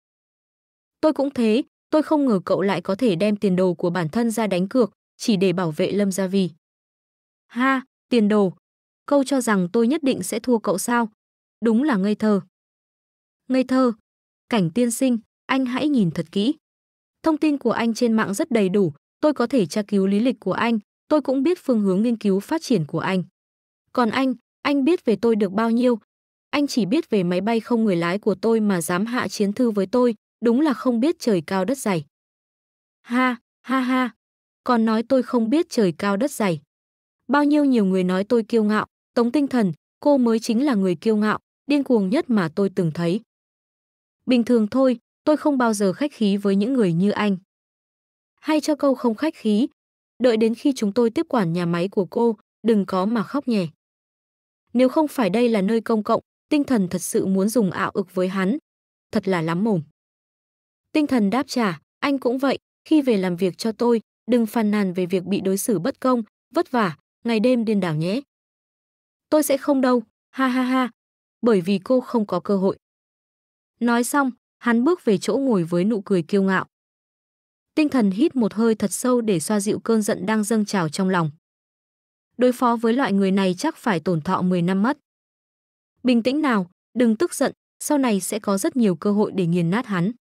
Tôi cũng thế, tôi không ngờ cậu lại có thể đem tiền đồ của bản thân ra đánh cược, chỉ để bảo vệ Lâm Gia Vi. Ha, tiền đồ. Câu cho rằng tôi nhất định sẽ thua cậu sao? Đúng là ngây thơ. Ngây thơ. Cảnh tiên sinh, anh hãy nhìn thật kỹ. Thông tin của anh trên mạng rất đầy đủ, tôi có thể tra cứu lý lịch của anh, tôi cũng biết phương hướng nghiên cứu phát triển của anh. Còn anh, anh biết về tôi được bao nhiêu? Anh chỉ biết về máy bay không người lái của tôi mà dám hạ chiến thư với tôi, đúng là không biết trời cao đất dày. Ha, ha ha, còn nói tôi không biết trời cao đất dày. Bao nhiêu nhiều người nói tôi kiêu ngạo, Tống Tinh Thần, cô mới chính là người kiêu ngạo, điên cuồng nhất mà tôi từng thấy. Bình thường thôi, tôi không bao giờ khách khí với những người như anh. Hay cho câu không khách khí, đợi đến khi chúng tôi tiếp quản nhà máy của cô, đừng có mà khóc nhè. Nếu không phải đây là nơi công cộng, tinh thần thật sự muốn dùng ảo ực với hắn. Thật là lắm mồm. Tinh thần đáp trả, anh cũng vậy, khi về làm việc cho tôi, đừng phàn nàn về việc bị đối xử bất công, vất vả, ngày đêm điên đảo nhé. Tôi sẽ không đâu, ha ha ha, bởi vì cô không có cơ hội. Nói xong, hắn bước về chỗ ngồi với nụ cười kiêu ngạo. Tinh thần hít một hơi thật sâu để xoa dịu cơn giận đang dâng trào trong lòng. Đối phó với loại người này chắc phải tổn thọ 10 năm mất. Bình tĩnh nào, đừng tức giận, sau này sẽ có rất nhiều cơ hội để nghiền nát hắn.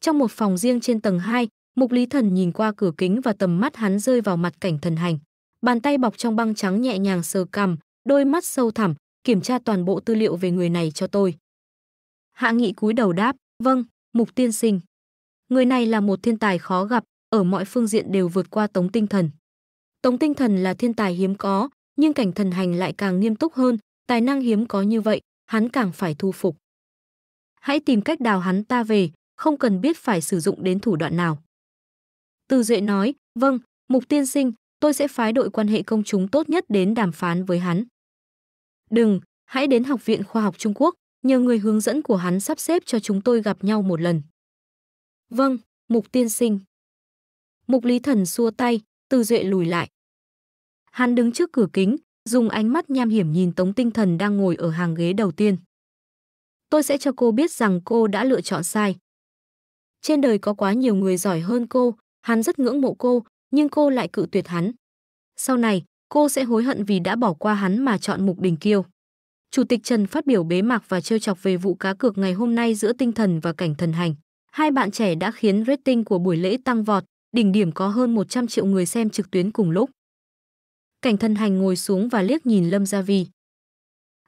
Trong một phòng riêng trên tầng 2, Mục Lý Thần nhìn qua cửa kính và tầm mắt hắn rơi vào mặt cảnh thần hành bàn tay bọc trong băng trắng nhẹ nhàng sờ cằm, đôi mắt sâu thẳm, kiểm tra toàn bộ tư liệu về người này cho tôi. Hạ nghị cúi đầu đáp, vâng, mục tiên sinh. Người này là một thiên tài khó gặp, ở mọi phương diện đều vượt qua tống tinh thần. Tống tinh thần là thiên tài hiếm có, nhưng cảnh thần hành lại càng nghiêm túc hơn, tài năng hiếm có như vậy, hắn càng phải thu phục. Hãy tìm cách đào hắn ta về, không cần biết phải sử dụng đến thủ đoạn nào. Từ Duệ nói, vâng, mục tiên sinh, tôi sẽ phái đội quan hệ công chúng tốt nhất đến đàm phán với hắn. Đừng, hãy đến Học viện Khoa học Trung Quốc, nhờ người hướng dẫn của hắn sắp xếp cho chúng tôi gặp nhau một lần. Vâng, Mục Tiên Sinh. Mục Lý Thần xua tay, Tư Duệ lùi lại. Hắn đứng trước cửa kính, dùng ánh mắt nham hiểm nhìn Tống Tinh Thần đang ngồi ở hàng ghế đầu tiên. Tôi sẽ cho cô biết rằng cô đã lựa chọn sai. Trên đời có quá nhiều người giỏi hơn cô, hắn rất ngưỡng mộ cô, nhưng cô lại cự tuyệt hắn. Sau này, cô sẽ hối hận vì đã bỏ qua hắn mà chọn Mục Đình Kiêu. Chủ tịch Trần phát biểu bế mạc và trêu chọc về vụ cá cược ngày hôm nay giữa tinh thần và cảnh thần hành. Hai bạn trẻ đã khiến rating của buổi lễ tăng vọt, đỉnh điểm có hơn 100 triệu người xem trực tuyến cùng lúc. Cảnh thần hành ngồi xuống và liếc nhìn Lâm Gia Vi.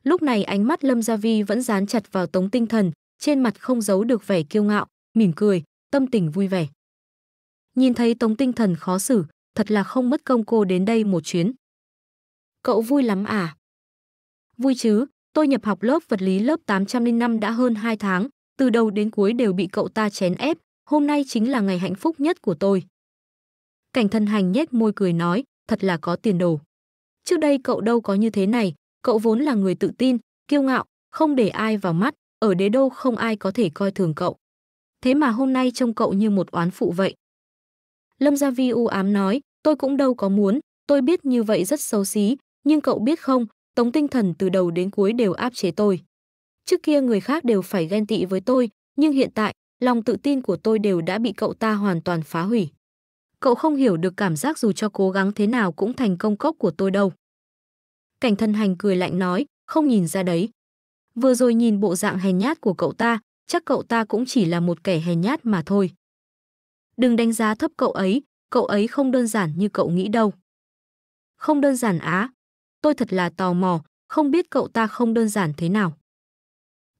Lúc này ánh mắt Lâm Gia Vi vẫn dán chặt vào tống tinh thần, trên mặt không giấu được vẻ kiêu ngạo, mỉm cười, tâm tình vui vẻ. Nhìn thấy Tống Tinh Thần khó xử, thật là không mất công cô đến đây một chuyến. Cậu vui lắm à? Vui chứ, tôi nhập học lớp vật lý lớp 805 đã hơn 2 tháng, từ đầu đến cuối đều bị cậu ta chén ép, hôm nay chính là ngày hạnh phúc nhất của tôi. Cảnh thân hành nhếch môi cười nói, thật là có tiền đồ. Trước đây cậu đâu có như thế này, cậu vốn là người tự tin, kiêu ngạo, không để ai vào mắt, ở đế đô không ai có thể coi thường cậu. Thế mà hôm nay trông cậu như một oán phụ vậy, Lâm Gia Vi u ám nói, tôi cũng đâu có muốn, tôi biết như vậy rất xấu xí, nhưng cậu biết không, Tống Tinh Thần từ đầu đến cuối đều áp chế tôi. Trước kia người khác đều phải ghen tị với tôi, nhưng hiện tại, lòng tự tin của tôi đều đã bị cậu ta hoàn toàn phá hủy. Cậu không hiểu được cảm giác dù cho cố gắng thế nào cũng thành công cốc của tôi đâu. Cảnh thân hành cười lạnh nói, không nhìn ra đấy. Vừa rồi nhìn bộ dạng hèn nhát của cậu ta, chắc cậu ta cũng chỉ là một kẻ hèn nhát mà thôi. Đừng đánh giá thấp cậu ấy, cậu ấy không đơn giản như cậu nghĩ đâu. Không đơn giản á. Tôi thật là tò mò, không biết cậu ta không đơn giản thế nào.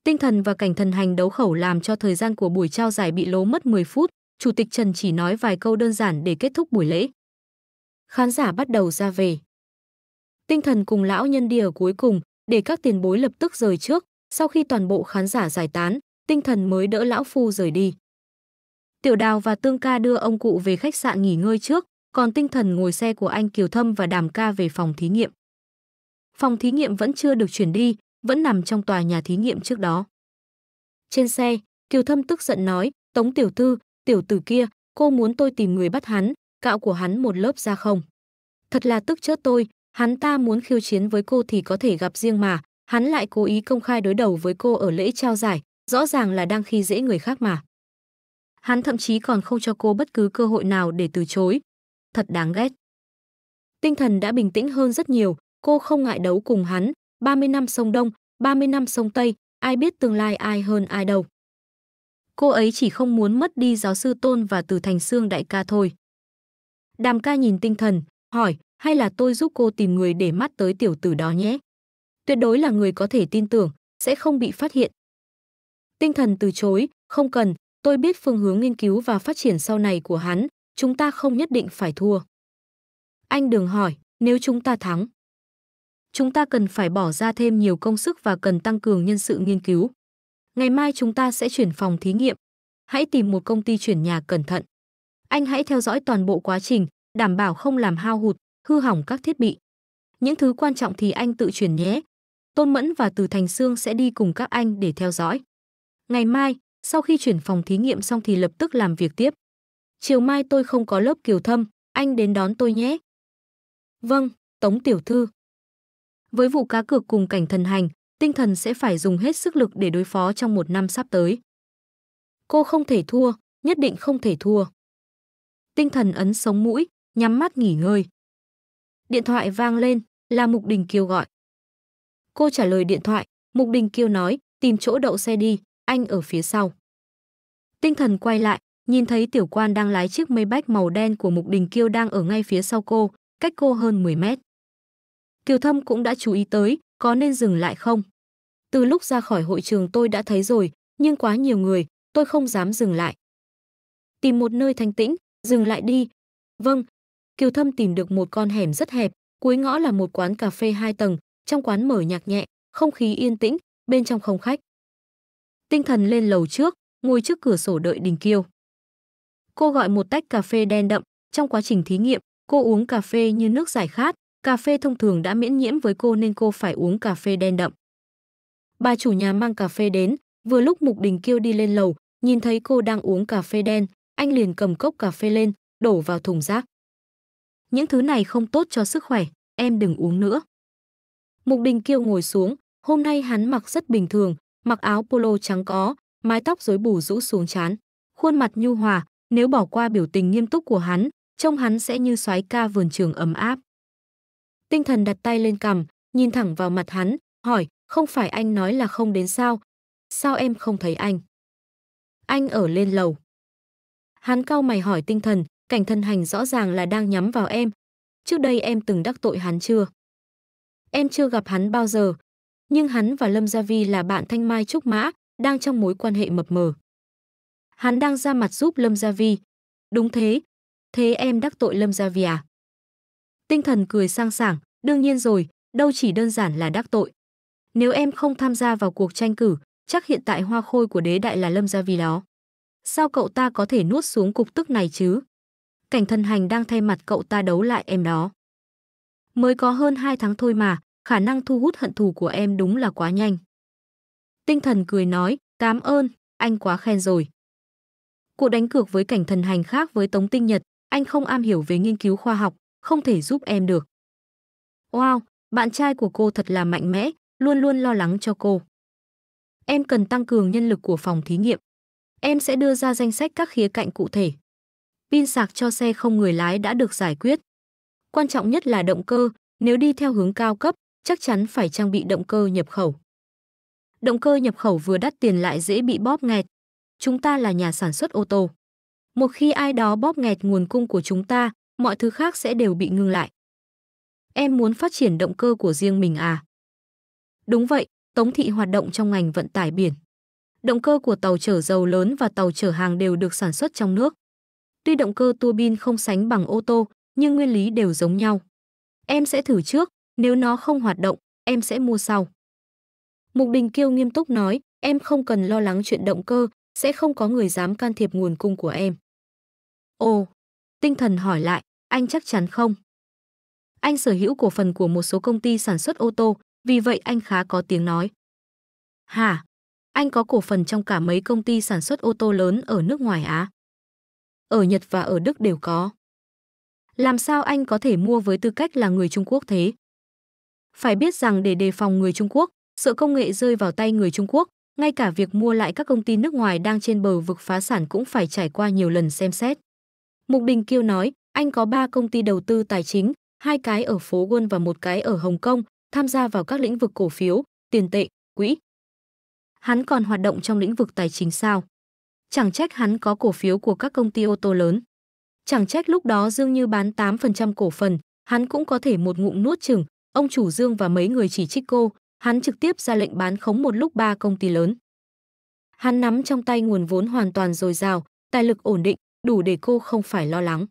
Tinh thần và cảnh thần hành đấu khẩu làm cho thời gian của buổi trao giải bị lố mất 10 phút, Chủ tịch Trần chỉ nói vài câu đơn giản để kết thúc buổi lễ. Khán giả bắt đầu ra về. Tinh thần cùng lão nhân đi ở cuối cùng, để các tiền bối lập tức rời trước, sau khi toàn bộ khán giả giải tán, tinh thần mới đỡ lão phu rời đi. Tiểu Đào và Tương Ca đưa ông cụ về khách sạn nghỉ ngơi trước, còn tinh thần ngồi xe của anh Kiều Thâm và Đàm Ca về phòng thí nghiệm. Phòng thí nghiệm vẫn chưa được chuyển đi, vẫn nằm trong tòa nhà thí nghiệm trước đó. Trên xe, Kiều Thâm tức giận nói, Tống Tiểu Thư, Tiểu Tử kia, cô muốn tôi tìm người bắt hắn, cạo của hắn một lớp ra không? Thật là tức chết tôi, hắn ta muốn khiêu chiến với cô thì có thể gặp riêng mà, hắn lại cố ý công khai đối đầu với cô ở lễ trao giải, rõ ràng là đang khi dễ người khác mà. Hắn thậm chí còn không cho cô bất cứ cơ hội nào để từ chối. Thật đáng ghét. Tinh thần đã bình tĩnh hơn rất nhiều, cô không ngại đấu cùng hắn, 30 năm sông Đông, 30 năm sông Tây, ai biết tương lai ai hơn ai đâu. Cô ấy chỉ không muốn mất đi giáo sư Tôn và Từ Thành xương đại ca thôi. Đàm ca nhìn tinh thần, hỏi, hay là tôi giúp cô tìm người để mắt tới tiểu tử đó nhé? Tuyệt đối là người có thể tin tưởng, sẽ không bị phát hiện. Tinh thần từ chối, không cần, tôi biết phương hướng nghiên cứu và phát triển sau này của hắn, chúng ta không nhất định phải thua. Anh đừng hỏi, nếu chúng ta thắng. Chúng ta cần phải bỏ ra thêm nhiều công sức và cần tăng cường nhân sự nghiên cứu. Ngày mai chúng ta sẽ chuyển phòng thí nghiệm. Hãy tìm một công ty chuyển nhà cẩn thận. Anh hãy theo dõi toàn bộ quá trình, đảm bảo không làm hao hụt, hư hỏng các thiết bị. Những thứ quan trọng thì anh tự chuyển nhé. Tôn Mẫn và Từ Thành Sương sẽ đi cùng các anh để theo dõi. Ngày mai, sau khi chuyển phòng thí nghiệm xong thì lập tức làm việc tiếp. Chiều mai tôi không có lớp kiều thâm, anh đến đón tôi nhé. Vâng, Tống Tiểu Thư. Với vụ cá cược cùng cảnh thần hành, tinh thần sẽ phải dùng hết sức lực để đối phó trong một năm sắp tới. Cô không thể thua, nhất định không thể thua. Tinh thần ấn sống mũi, nhắm mắt nghỉ ngơi. Điện thoại vang lên, là Mục Đình Kiều gọi. Cô trả lời điện thoại, Mục Đình Kiều nói, tìm chỗ đậu xe đi anh ở phía sau. Tinh thần quay lại, nhìn thấy tiểu quan đang lái chiếc mây bách màu đen của Mục Đình Kiêu đang ở ngay phía sau cô, cách cô hơn 10 mét. Kiều Thâm cũng đã chú ý tới, có nên dừng lại không? Từ lúc ra khỏi hội trường tôi đã thấy rồi, nhưng quá nhiều người, tôi không dám dừng lại. Tìm một nơi thanh tĩnh, dừng lại đi. Vâng, Kiều Thâm tìm được một con hẻm rất hẹp, cuối ngõ là một quán cà phê hai tầng, trong quán mở nhạc nhẹ, không khí yên tĩnh, bên trong không khách. Tinh thần lên lầu trước, ngồi trước cửa sổ đợi Đình Kiêu. Cô gọi một tách cà phê đen đậm, trong quá trình thí nghiệm, cô uống cà phê như nước giải khát, cà phê thông thường đã miễn nhiễm với cô nên cô phải uống cà phê đen đậm. Bà chủ nhà mang cà phê đến, vừa lúc Mục Đình Kiêu đi lên lầu, nhìn thấy cô đang uống cà phê đen, anh liền cầm cốc cà phê lên, đổ vào thùng rác. Những thứ này không tốt cho sức khỏe, em đừng uống nữa. Mục Đình Kiêu ngồi xuống, hôm nay hắn mặc rất bình thường, mặc áo polo trắng có, mái tóc rối bù rũ xuống chán. Khuôn mặt nhu hòa, nếu bỏ qua biểu tình nghiêm túc của hắn, trông hắn sẽ như soái ca vườn trường ấm áp. Tinh thần đặt tay lên cằm, nhìn thẳng vào mặt hắn, hỏi, không phải anh nói là không đến sao? Sao em không thấy anh? Anh ở lên lầu. Hắn cau mày hỏi tinh thần, cảnh thân hành rõ ràng là đang nhắm vào em. Trước đây em từng đắc tội hắn chưa? Em chưa gặp hắn bao giờ, nhưng hắn và Lâm Gia Vi là bạn Thanh Mai Trúc Mã, đang trong mối quan hệ mập mờ. Hắn đang ra mặt giúp Lâm Gia Vi. Đúng thế, thế em đắc tội Lâm Gia Vi à? Tinh thần cười sang sảng, đương nhiên rồi, đâu chỉ đơn giản là đắc tội. Nếu em không tham gia vào cuộc tranh cử, chắc hiện tại hoa khôi của đế đại là Lâm Gia Vi đó. Sao cậu ta có thể nuốt xuống cục tức này chứ? Cảnh thân hành đang thay mặt cậu ta đấu lại em đó. Mới có hơn 2 tháng thôi mà, khả năng thu hút hận thù của em đúng là quá nhanh. Tinh thần cười nói, cảm ơn, anh quá khen rồi. Cuộc đánh cược với cảnh thần hành khác với Tống Tinh Nhật, anh không am hiểu về nghiên cứu khoa học, không thể giúp em được. Wow, bạn trai của cô thật là mạnh mẽ, luôn luôn lo lắng cho cô. Em cần tăng cường nhân lực của phòng thí nghiệm. Em sẽ đưa ra danh sách các khía cạnh cụ thể. Pin sạc cho xe không người lái đã được giải quyết. Quan trọng nhất là động cơ, nếu đi theo hướng cao cấp, chắc chắn phải trang bị động cơ nhập khẩu. Động cơ nhập khẩu vừa đắt tiền lại dễ bị bóp nghẹt. Chúng ta là nhà sản xuất ô tô. Một khi ai đó bóp nghẹt nguồn cung của chúng ta, mọi thứ khác sẽ đều bị ngưng lại. Em muốn phát triển động cơ của riêng mình à? Đúng vậy, Tống Thị hoạt động trong ngành vận tải biển. Động cơ của tàu chở dầu lớn và tàu chở hàng đều được sản xuất trong nước. Tuy động cơ tua bin không sánh bằng ô tô, nhưng nguyên lý đều giống nhau. Em sẽ thử trước, nếu nó không hoạt động, em sẽ mua sau. Mục Đình Kiêu nghiêm túc nói, em không cần lo lắng chuyện động cơ, sẽ không có người dám can thiệp nguồn cung của em. Ồ, tinh thần hỏi lại, anh chắc chắn không? Anh sở hữu cổ phần của một số công ty sản xuất ô tô, vì vậy anh khá có tiếng nói. Hả? Anh có cổ phần trong cả mấy công ty sản xuất ô tô lớn ở nước ngoài á? Ở Nhật và ở Đức đều có. Làm sao anh có thể mua với tư cách là người Trung Quốc thế? Phải biết rằng để đề phòng người Trung Quốc, sợ công nghệ rơi vào tay người Trung Quốc, ngay cả việc mua lại các công ty nước ngoài đang trên bờ vực phá sản cũng phải trải qua nhiều lần xem xét. Mục Đình Kiêu nói, anh có 3 công ty đầu tư tài chính, hai cái ở phố quân và một cái ở Hồng Kông, tham gia vào các lĩnh vực cổ phiếu, tiền tệ, quỹ. Hắn còn hoạt động trong lĩnh vực tài chính sao? Chẳng trách hắn có cổ phiếu của các công ty ô tô lớn. Chẳng trách lúc đó Dương Như bán 8% cổ phần, hắn cũng có thể một ngụm nuốt chừng, ông chủ Dương và mấy người chỉ trích cô, hắn trực tiếp ra lệnh bán khống một lúc ba công ty lớn. Hắn nắm trong tay nguồn vốn hoàn toàn dồi dào, tài lực ổn định, đủ để cô không phải lo lắng.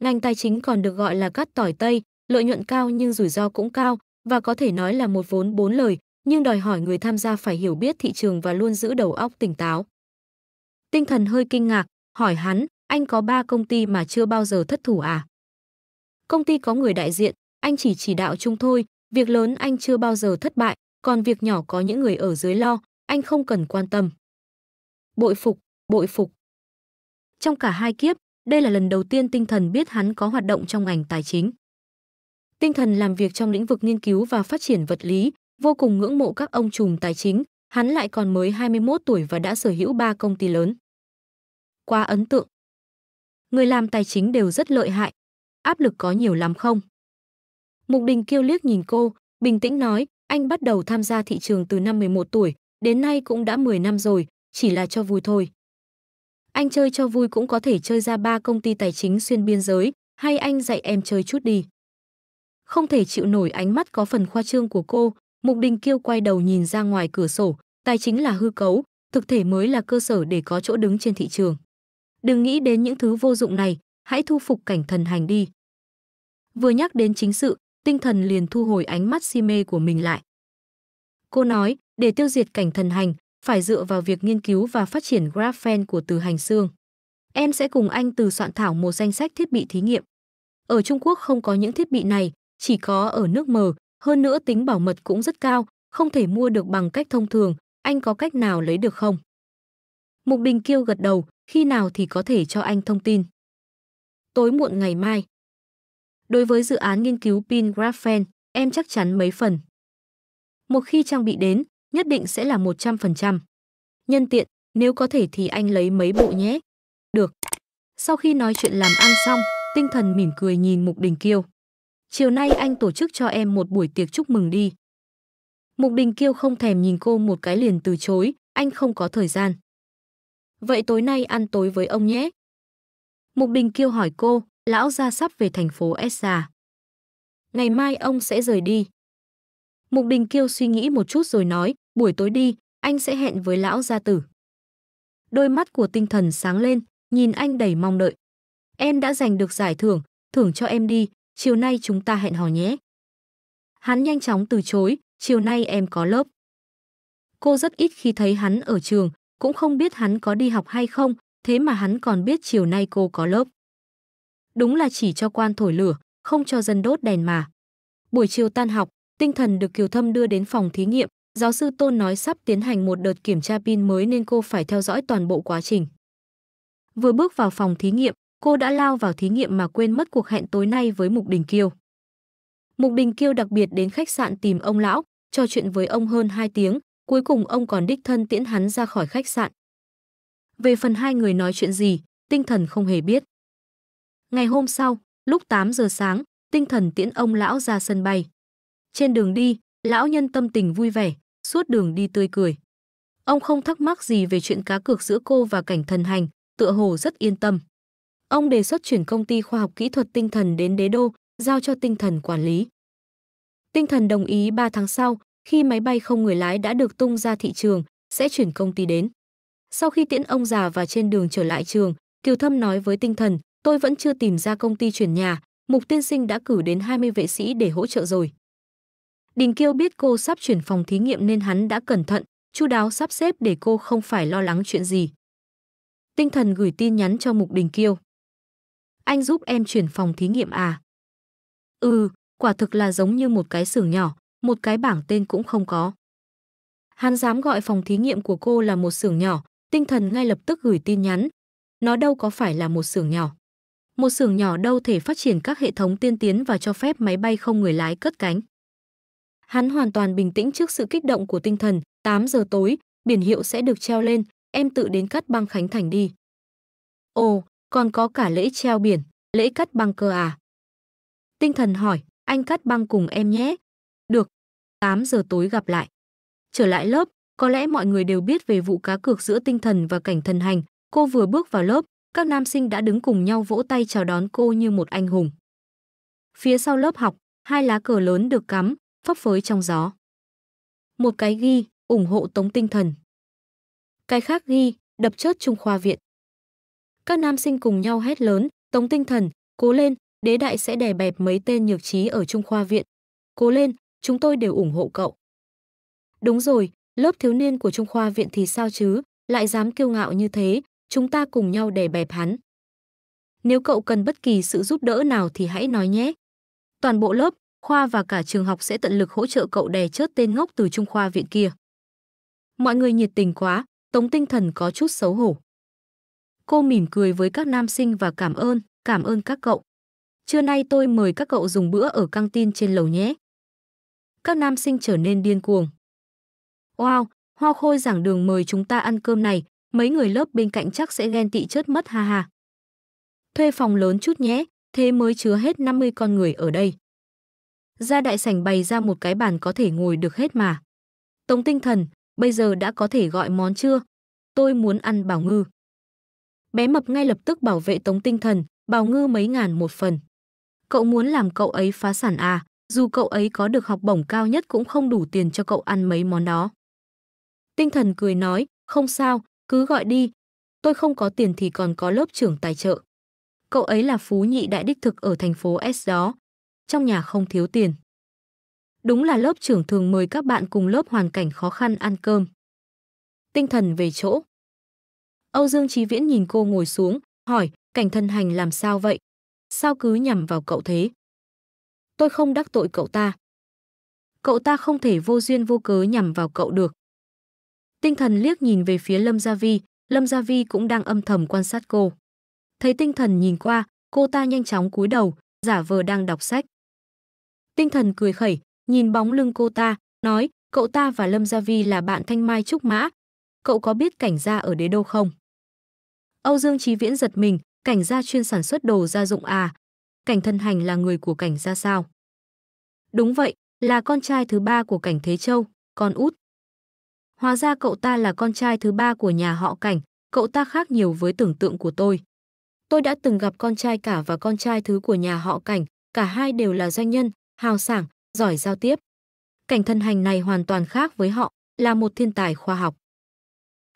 Ngành tài chính còn được gọi là cắt tỏi Tây, lợi nhuận cao nhưng rủi ro cũng cao và có thể nói là một vốn bốn lời, nhưng đòi hỏi người tham gia phải hiểu biết thị trường và luôn giữ đầu óc tỉnh táo. Tinh thần hơi kinh ngạc, hỏi hắn, anh có ba công ty mà chưa bao giờ thất thủ à? Công ty có người đại diện, anh chỉ chỉ đạo chung thôi, việc lớn anh chưa bao giờ thất bại, còn việc nhỏ có những người ở dưới lo, anh không cần quan tâm. Bội phục, bội phục. Trong cả hai kiếp, đây là lần đầu tiên tinh thần biết hắn có hoạt động trong ngành tài chính. Tinh thần làm việc trong lĩnh vực nghiên cứu và phát triển vật lý, vô cùng ngưỡng mộ các ông trùm tài chính, hắn lại còn mới 21 tuổi và đã sở hữu 3 công ty lớn. Quá ấn tượng. Người làm tài chính đều rất lợi hại. Áp lực có nhiều lắm không? Mục Đình Kiêu liếc nhìn cô, bình tĩnh nói, anh bắt đầu tham gia thị trường từ năm 11 tuổi, đến nay cũng đã 10 năm rồi, chỉ là cho vui thôi. Anh chơi cho vui cũng có thể chơi ra ba công ty tài chính xuyên biên giới, hay anh dạy em chơi chút đi. Không thể chịu nổi ánh mắt có phần khoa trương của cô, Mục Đình Kiêu quay đầu nhìn ra ngoài cửa sổ, tài chính là hư cấu, thực thể mới là cơ sở để có chỗ đứng trên thị trường. Đừng nghĩ đến những thứ vô dụng này, hãy thu phục cảnh thần hành đi. Vừa nhắc đến chính sự, tinh thần liền thu hồi ánh mắt si mê của mình lại. Cô nói, để tiêu diệt cảnh thần hành, phải dựa vào việc nghiên cứu và phát triển graphene của từ hành xương. Em sẽ cùng anh từ soạn thảo một danh sách thiết bị thí nghiệm. Ở Trung Quốc không có những thiết bị này, chỉ có ở nước mờ, hơn nữa tính bảo mật cũng rất cao, không thể mua được bằng cách thông thường, anh có cách nào lấy được không? Mục Bình Kiêu gật đầu, khi nào thì có thể cho anh thông tin. Tối muộn ngày mai. Đối với dự án nghiên cứu pin graphene, em chắc chắn mấy phần. Một khi trang bị đến, nhất định sẽ là 100%. Nhân tiện, nếu có thể thì anh lấy mấy bộ nhé. Được. Sau khi nói chuyện làm ăn xong, tinh thần mỉm cười nhìn Mục Đình Kiêu. Chiều nay anh tổ chức cho em một buổi tiệc chúc mừng đi. Mục Đình Kiêu không thèm nhìn cô một cái liền từ chối, anh không có thời gian. Vậy tối nay ăn tối với ông nhé. Mục Đình Kiêu hỏi cô, lão gia sắp về thành phố Essa. Ngày mai ông sẽ rời đi. Mục Đình Kiêu suy nghĩ một chút rồi nói, buổi tối đi, anh sẽ hẹn với lão gia tử. Đôi mắt của tinh thần sáng lên, nhìn anh đầy mong đợi. Em đã giành được giải thưởng, thưởng cho em đi, chiều nay chúng ta hẹn hò nhé. Hắn nhanh chóng từ chối, chiều nay em có lớp. Cô rất ít khi thấy hắn ở trường, cũng không biết hắn có đi học hay không, thế mà hắn còn biết chiều nay cô có lớp. Đúng là chỉ cho quan thổi lửa, không cho dân đốt đèn mà. Buổi chiều tan học, tinh thần được Kiều Thâm đưa đến phòng thí nghiệm, giáo sư Tôn nói sắp tiến hành một đợt kiểm tra pin mới nên cô phải theo dõi toàn bộ quá trình. Vừa bước vào phòng thí nghiệm, cô đã lao vào thí nghiệm mà quên mất cuộc hẹn tối nay với Mục Đình Kiêu. Mục Đình Kiêu đặc biệt đến khách sạn tìm ông lão, trò chuyện với ông hơn 2 tiếng, cuối cùng ông còn đích thân tiễn hắn ra khỏi khách sạn. Về phần hai người nói chuyện gì, tinh thần không hề biết. Ngày hôm sau, lúc 8 giờ sáng, tinh thần tiễn ông lão ra sân bay. Trên đường đi, lão nhân tâm tình vui vẻ, suốt đường đi tươi cười. Ông không thắc mắc gì về chuyện cá cược giữa cô và cảnh thần hành, tựa hồ rất yên tâm. Ông đề xuất chuyển công ty khoa học kỹ thuật tinh thần đến đế đô, giao cho tinh thần quản lý. Tinh thần đồng ý 3 tháng sau, khi máy bay không người lái đã được tung ra thị trường, sẽ chuyển công ty đến. Sau khi tiễn ông già và trên đường trở lại trường, Kiều Thâm nói với tinh thần, tôi vẫn chưa tìm ra công ty chuyển nhà, Mục tiên sinh đã cử đến 20 vệ sĩ để hỗ trợ rồi. Đình Kiêu biết cô sắp chuyển phòng thí nghiệm nên hắn đã cẩn thận, chu đáo sắp xếp để cô không phải lo lắng chuyện gì. Tinh thần gửi tin nhắn cho Mục Đình Kiêu. Anh giúp em chuyển phòng thí nghiệm à? Ừ, quả thực là giống như một cái xưởng nhỏ, một cái bảng tên cũng không có. Hắn dám gọi phòng thí nghiệm của cô là một xưởng nhỏ, tinh thần ngay lập tức gửi tin nhắn. Nó đâu có phải là một xưởng nhỏ một xưởng nhỏ đâu thể phát triển các hệ thống tiên tiến và cho phép máy bay không người lái cất cánh. Hắn hoàn toàn bình tĩnh trước sự kích động của tinh thần, 8 giờ tối, biển hiệu sẽ được treo lên, em tự đến cắt băng Khánh Thành đi. Ồ, còn có cả lễ treo biển, lễ cắt băng cơ à? Tinh thần hỏi, anh cắt băng cùng em nhé. Được, 8 giờ tối gặp lại. Trở lại lớp, có lẽ mọi người đều biết về vụ cá cược giữa tinh thần và cảnh thần hành. Cô vừa bước vào lớp, các nam sinh đã đứng cùng nhau vỗ tay chào đón cô như một anh hùng. Phía sau lớp học, hai lá cờ lớn được cắm, phấp phới trong gió. Một cái ghi, ủng hộ tống tinh thần. Cái khác ghi, đập chớt Trung Khoa Viện. Các nam sinh cùng nhau hét lớn, tống tinh thần, cố lên, đế đại sẽ đè bẹp mấy tên nhược trí ở Trung Khoa Viện. Cố lên, chúng tôi đều ủng hộ cậu. Đúng rồi, lớp thiếu niên của Trung Khoa Viện thì sao chứ, lại dám kiêu ngạo như thế, chúng ta cùng nhau đè bẹp hắn. Nếu cậu cần bất kỳ sự giúp đỡ nào thì hãy nói nhé. Toàn bộ lớp, khoa và cả trường học sẽ tận lực hỗ trợ cậu đè chớt tên ngốc từ Trung khoa viện kia. Mọi người nhiệt tình quá, Tống Tinh Thần có chút xấu hổ. Cô mỉm cười với các nam sinh và cảm ơn, cảm ơn các cậu. Trưa nay tôi mời các cậu dùng bữa ở căng tin trên lầu nhé. Các nam sinh trở nên điên cuồng. Wow, Hoa Khôi giảng đường mời chúng ta ăn cơm này, mấy người lớp bên cạnh chắc sẽ ghen tị chớt mất ha ha. Thuê phòng lớn chút nhé, thế mới chứa hết 50 con người ở đây. Ra đại sảnh bày ra một cái bàn có thể ngồi được hết mà. Tống tinh thần, bây giờ đã có thể gọi món chưa? Tôi muốn ăn bảo ngư. Bé mập ngay lập tức bảo vệ tống tinh thần, bảo ngư mấy ngàn một phần. Cậu muốn làm cậu ấy phá sản à, dù cậu ấy có được học bổng cao nhất cũng không đủ tiền cho cậu ăn mấy món đó. Tinh thần cười nói, không sao, cứ gọi đi, tôi không có tiền thì còn có lớp trưởng tài trợ. Cậu ấy là phú nhị đại đích thực ở thành phố S đó. Trong nhà không thiếu tiền. Đúng là lớp trưởng thường mời các bạn cùng lớp hoàn cảnh khó khăn ăn cơm. Tinh thần về chỗ. Âu Dương Chí Viễn nhìn cô ngồi xuống, hỏi, cảnh thân hành làm sao vậy? Sao cứ nhằm vào cậu thế? Tôi không đắc tội cậu ta. Cậu ta không thể vô duyên vô cớ nhằm vào cậu được. Tinh thần liếc nhìn về phía Lâm Gia Vi, Lâm Gia Vi cũng đang âm thầm quan sát cô. Thấy tinh thần nhìn qua, cô ta nhanh chóng cúi đầu, giả vờ đang đọc sách. Tinh thần cười khẩy, nhìn bóng lưng cô ta, nói, cậu ta và Lâm Gia Vi là bạn thanh mai trúc mã. Cậu có biết cảnh gia ở đế đô không? Âu Dương Chí Viễn giật mình, cảnh gia chuyên sản xuất đồ gia dụng à? Cảnh thân hành là người của cảnh gia sao? Đúng vậy, là con trai thứ ba của cảnh Thế Châu, con út. Hóa ra cậu ta là con trai thứ ba của nhà họ Cảnh, cậu ta khác nhiều với tưởng tượng của tôi. Tôi đã từng gặp con trai cả và con trai thứ của nhà họ Cảnh, cả hai đều là doanh nhân, hào sảng, giỏi giao tiếp. Cảnh thân hành này hoàn toàn khác với họ, là một thiên tài khoa học.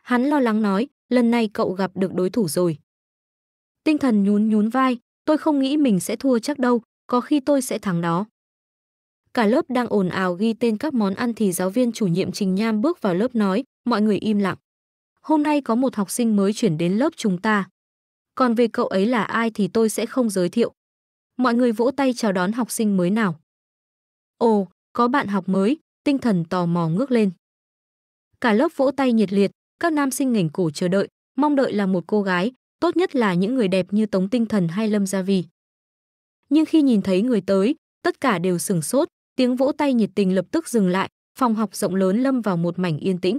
Hắn lo lắng nói, lần này cậu gặp được đối thủ rồi. Tinh thần nhún nhún vai, tôi không nghĩ mình sẽ thua chắc đâu, có khi tôi sẽ thắng đó. Cả lớp đang ồn ào ghi tên các món ăn thì giáo viên chủ nhiệm Trình Nham bước vào lớp nói, mọi người im lặng. Hôm nay có một học sinh mới chuyển đến lớp chúng ta. Còn về cậu ấy là ai thì tôi sẽ không giới thiệu. Mọi người vỗ tay chào đón học sinh mới nào. Ồ, có bạn học mới, tinh thần tò mò ngước lên. Cả lớp vỗ tay nhiệt liệt, các nam sinh nghỉnh cổ chờ đợi, mong đợi là một cô gái, tốt nhất là những người đẹp như Tống Tinh Thần hay Lâm Gia Vi. Nhưng khi nhìn thấy người tới, tất cả đều sửng sốt, Tiếng vỗ tay nhiệt tình lập tức dừng lại, phòng học rộng lớn lâm vào một mảnh yên tĩnh.